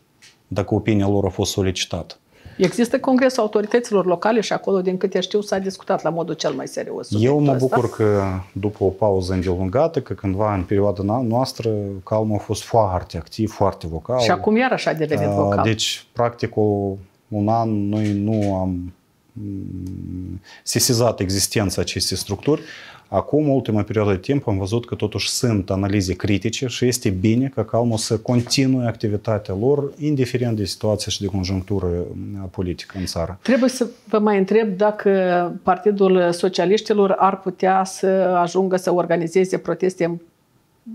Speaker 2: dacă opinia lor a fost solicitată.
Speaker 1: Există Congresul Autorităților Locale și acolo, din câte știu, s-a discutat la modul cel mai serios. Eu mă ăsta. bucur
Speaker 2: că după o pauză îndelungată, că cândva în perioada noastră, calmul a fost foarte activ, foarte vocal. Și acum
Speaker 1: iar așa de devenit ah, vocal.
Speaker 2: Deci, practic, o, un an noi nu am mm, sesizat existența acestei structuri. Acum, ultima perioadă de timp, am văzut că totuși sunt analize critice și este bine că calmul să continue activitatea lor, indiferent de situație și de conjunctură uh, politică în țară.
Speaker 1: Trebuie să vă mai întreb dacă Partidul Socialiștilor ar putea să ajungă să organizeze proteste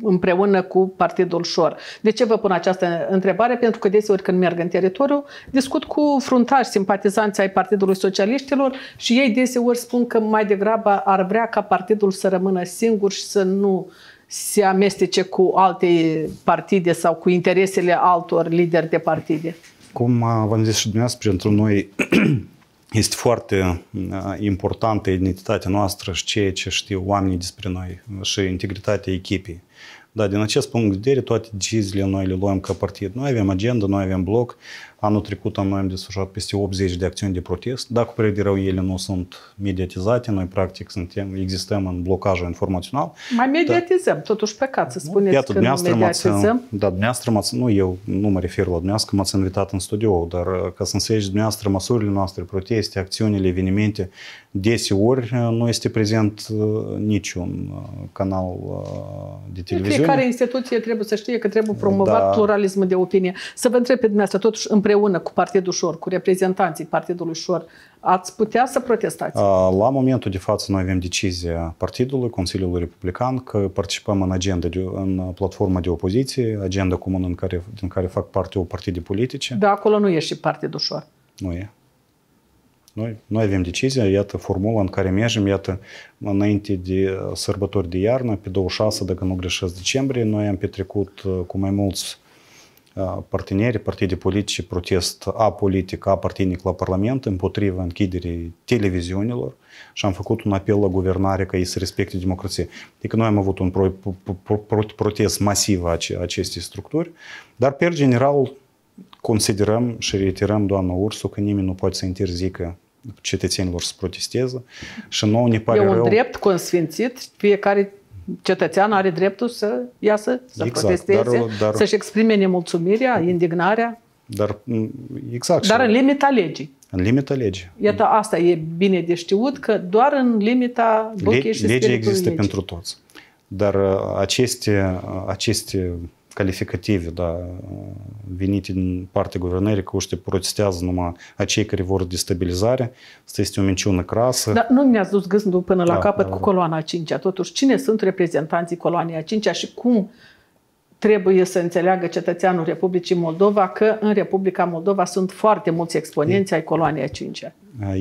Speaker 1: împreună cu Partidul Șor. De ce vă pun această întrebare? Pentru că deseori când merg în teritoriu, discut cu fruntași simpatizanți ai Partidului Socialiștilor și ei deseori spun că mai degrabă ar vrea ca partidul să rămână singur și să nu se amestece cu alte partide sau cu interesele altor lideri de partide.
Speaker 2: Cum v-am zis și dumneavoastră, pentru noi este foarte uh, importantă identitatea noastră și ceea ce știu oamenii despre noi și integritatea echipei. Da, din acest punct de vedere, toate deciziile noi le luăm ca partid. Noi avem agenda, noi avem bloc, Anul trecut am noi am desfășurat peste 80 de acțiuni de protest. Dacă prea de rău ele nu sunt mediatizate, noi practic suntem, existăm în blocajul informațional.
Speaker 1: Mai da. mediatizăm, da. totuși pe să spuneți Iată, că nu mediatizăm.
Speaker 2: Da, dumneavoastră m-ați, nu eu nu mă refer la dumneavoastră, m-ați invitat în studio, dar uh, ca să înțelegeți dumneavoastră măsurile noastre, proteste, acțiunile, evenimente, deseori uh, nu este prezent uh, niciun canal de televiziune. Fiecare
Speaker 1: instituție trebuie să știe că trebuie promovat da. pluralismul de opinie. Să vă întreb pe dumneavoastră, totuși, în împreună cu Partidul Șor, cu reprezentanții Partidului Șor, ați putea să protestați?
Speaker 2: La momentul de față noi avem decizia Partidului, Consiliului Republican, că participăm în agenda, de, în platforma de opoziție, agenda comună în care, din care fac parte o partide politice. Da, acolo nu e și Partidul Șor. Nu e. Noi, noi avem decizia, iată formula în care mergem, iată, înainte de uh, sărbători de iarnă, pe 26, dacă nu greșesc, decembrie, noi am petrecut uh, cu mai mulți parteneri, partide politice, protest apolitic, apartinic la Parlament, împotriva închiderii televiziunilor și am făcut un apel la guvernare ca ei să respecte democrație. Adică noi am avut un protest masiv a acestei structuri, dar, per general, considerăm și reiterăm, doamna Ursu, că nimeni nu poate să interzică cetățenilor să protesteze și nouă ne pare E un rău. drept
Speaker 1: consfințit fiecare cetățeanul are dreptul să iasă, să exact, protesteze, dar, dar, să-și exprime nemulțumirea, indignarea.
Speaker 2: Dar, mm, exact. Dar în
Speaker 1: limita legii.
Speaker 2: În limita legii.
Speaker 1: Iată, asta e bine de știut, că doar în limita Le- și Legea există legii.
Speaker 2: pentru toți. Dar uh, aceste, uh, aceste calificative da, venite din partea guvernării că uște protestează numai acei care vor destabilizare. Asta este o minciună crasă. Dar
Speaker 1: nu mi ați dus gândul până la da, capăt da, da. cu coloana 5 -a. Totuși, cine sunt reprezentanții coloanei a 5 -a și cum trebuie să înțeleagă cetățeanul Republicii Moldova că în Republica Moldova sunt foarte mulți exponenți ai coloanei a 5 -a?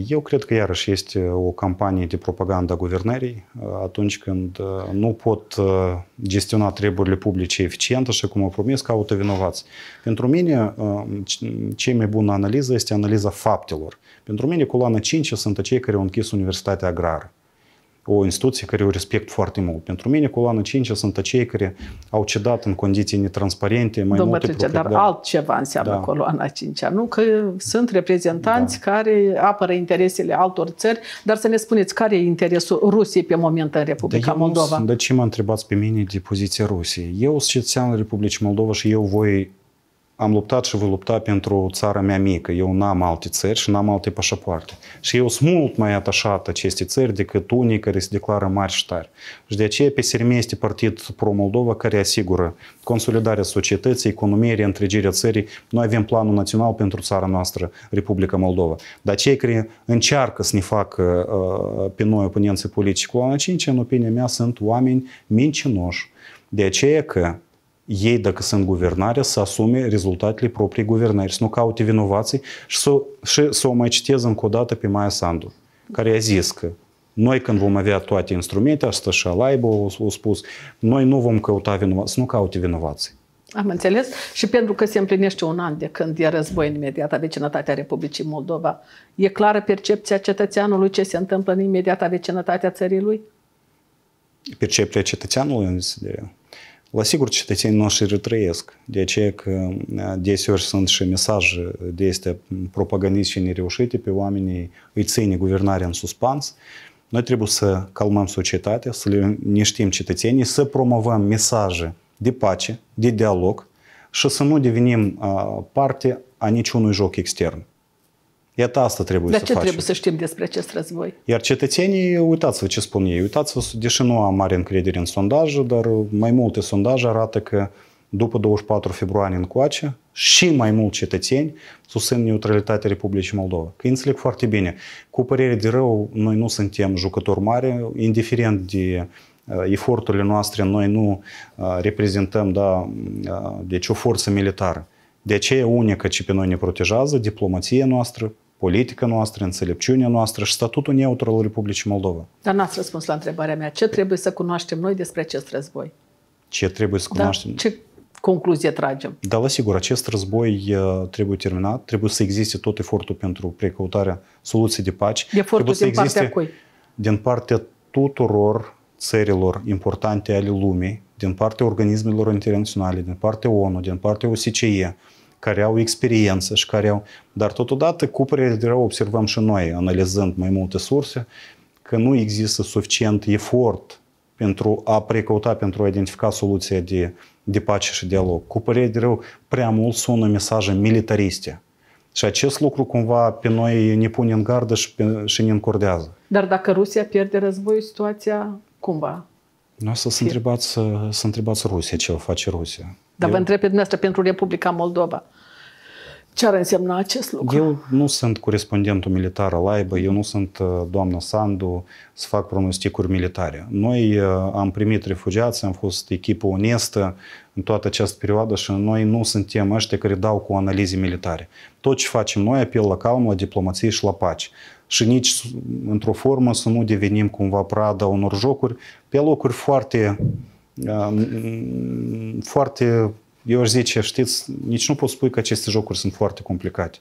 Speaker 2: Eu cred că iarăși este o campanie de propagandă a guvernării atunci când nu pot gestiona treburile publice eficient, și cum o promis, caută vinovați. Pentru mine, cea mai bună analiză este analiza faptelor. Pentru mine, coloana 5 sunt cei care au închis Universitatea Agrară o instituție care o respect foarte mult. Pentru mine, coloana 5 sunt acei care au cedat în condiții netransparente mai Domnul multe Trice, dar da.
Speaker 1: altceva înseamnă da. coloana 5 nu că sunt reprezentanți da. care apără interesele altor țări, dar să ne spuneți care e interesul Rusiei pe moment în Republica de Moldova?
Speaker 2: De ce m-a întrebat pe mine de poziția Rusiei? Eu sunt cetățean al Republicii Moldova și eu voi am luptat și voi lupta pentru țara mea mică. Eu n-am alte țări și n-am alte pașapoarte. Și eu sunt mult mai atașat aceste țări decât unii care se declară mari și tari. Și de aceea PSRM este partid pro-Moldova care asigură consolidarea societății, economiei, reîntregirea țării. Noi avem planul național pentru țara noastră, Republica Moldova. Dar cei care încearcă să ne facă uh, pe noi oponenții politici cu 5, în opinia mea, sunt oameni mincinoși. De aceea că ei, dacă sunt guvernare, să asume rezultatele proprii guvernări, să nu caute vinovații și să, și să o mai citez încă o dată pe Maia Sandu, care a zis că noi când vom avea toate instrumente, asta și Alaibă a spus, noi nu vom căuta vinovații, să nu caute vinovații.
Speaker 1: Am înțeles. Și pentru că se împlinește un an de când e război în imediata vecinătatea Republicii Moldova, e clară percepția cetățeanului ce se întâmplă în imediata vecinătatea țării lui?
Speaker 2: Percepția cetățeanului în la sigur cetățenii noștri retrăiesc. De aceea că deseori sunt și mesaje de este propagandist și nereușite, pe oamenii îi ține guvernarea în suspans. Noi trebuie să calmăm societatea, să le niștim cetățenii, să promovăm mesaje de pace, de dialog și să nu devenim parte a niciunui joc extern. Iată asta trebuie Dar să ce trebuie
Speaker 1: să știm despre acest război?
Speaker 2: Iar cetățenii, uitați-vă ce spun ei, uitați-vă, deși nu am mare încredere în sondaje, dar mai multe sondaje arată că după 24 februarie încoace, și mai mulți cetățeni susțin neutralitatea Republicii Moldova. Că înțeleg foarte bine. Cu părere de rău, noi nu suntem jucători mari, indiferent de uh, eforturile noastre, noi nu uh, reprezentăm da, uh, deci o forță militară. De aceea unică ce pe noi ne protejează, diplomația noastră, politica noastră, înțelepciunea noastră și statutul neutru al Republicii Moldova.
Speaker 1: Dar n-ați răspuns la întrebarea mea. Ce trebuie să cunoaștem noi despre acest război?
Speaker 2: Ce trebuie să da? cunoaștem? Da,
Speaker 1: ce concluzie tragem?
Speaker 2: Da, la sigur, acest război uh, trebuie terminat, trebuie să existe tot efortul pentru precautarea soluției de pace. Efortul din partea cui? Din partea tuturor țărilor importante ale lumii, din partea organismelor internaționale, din partea ONU, din partea OSCE, care au experiență și care au... Dar totodată cu părerea observăm și noi, analizând mai multe surse, că nu există suficient efort pentru a precauta, pentru a identifica soluția de, de pace și dialog. Cu părere de rău, prea mult sună mesaje militariste. Și acest lucru cumva pe noi ne pune în gardă și, pe, și ne încordează.
Speaker 1: Dar dacă Rusia pierde război, situația cumva?
Speaker 2: Nu să, să întrebați, să întrebați Rusia ce o face Rusia. Dar eu... vă
Speaker 1: întreb pe dumneavoastră pentru Republica Moldova. Ce ar însemna acest lucru?
Speaker 2: Eu nu sunt corespondentul militar al AIBA, eu nu sunt uh, doamna Sandu să fac pronosticuri militare. Noi uh, am primit refugiați, am fost echipă onestă în toată această perioadă și noi nu suntem ăștia care dau cu analize militare. Tot ce facem noi, apel la calm, la diplomație și la pace. Și nici într-o formă să nu devenim cumva prada unor jocuri pe locuri foarte foarte, eu aș zice, știți, nici nu pot spui că aceste jocuri sunt foarte complicate.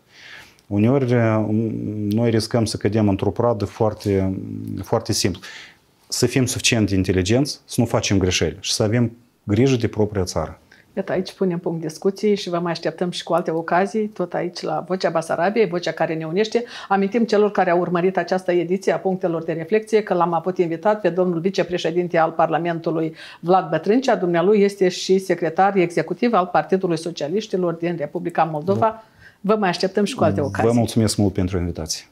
Speaker 2: Uneori eh, noi riscăm să cădem într-o pradă foarte, foarte simplu. Să fim suficient de inteligenți, să nu facem greșeli și să avem grijă de propria țară.
Speaker 1: Iată, aici punem punct discuției și vă mai așteptăm și cu alte ocazii, tot aici la Vocea Basarabiei, Vocea care ne unește. Amintim celor care au urmărit această ediție a punctelor de reflexie că l-am avut invitat pe domnul vicepreședinte al Parlamentului Vlad Bătrâncea. Dumnealui este și secretar executiv al Partidului Socialiștilor din Republica Moldova. Da. Vă mai așteptăm și cu alte ocazii. Vă
Speaker 2: mulțumesc mult pentru invitație.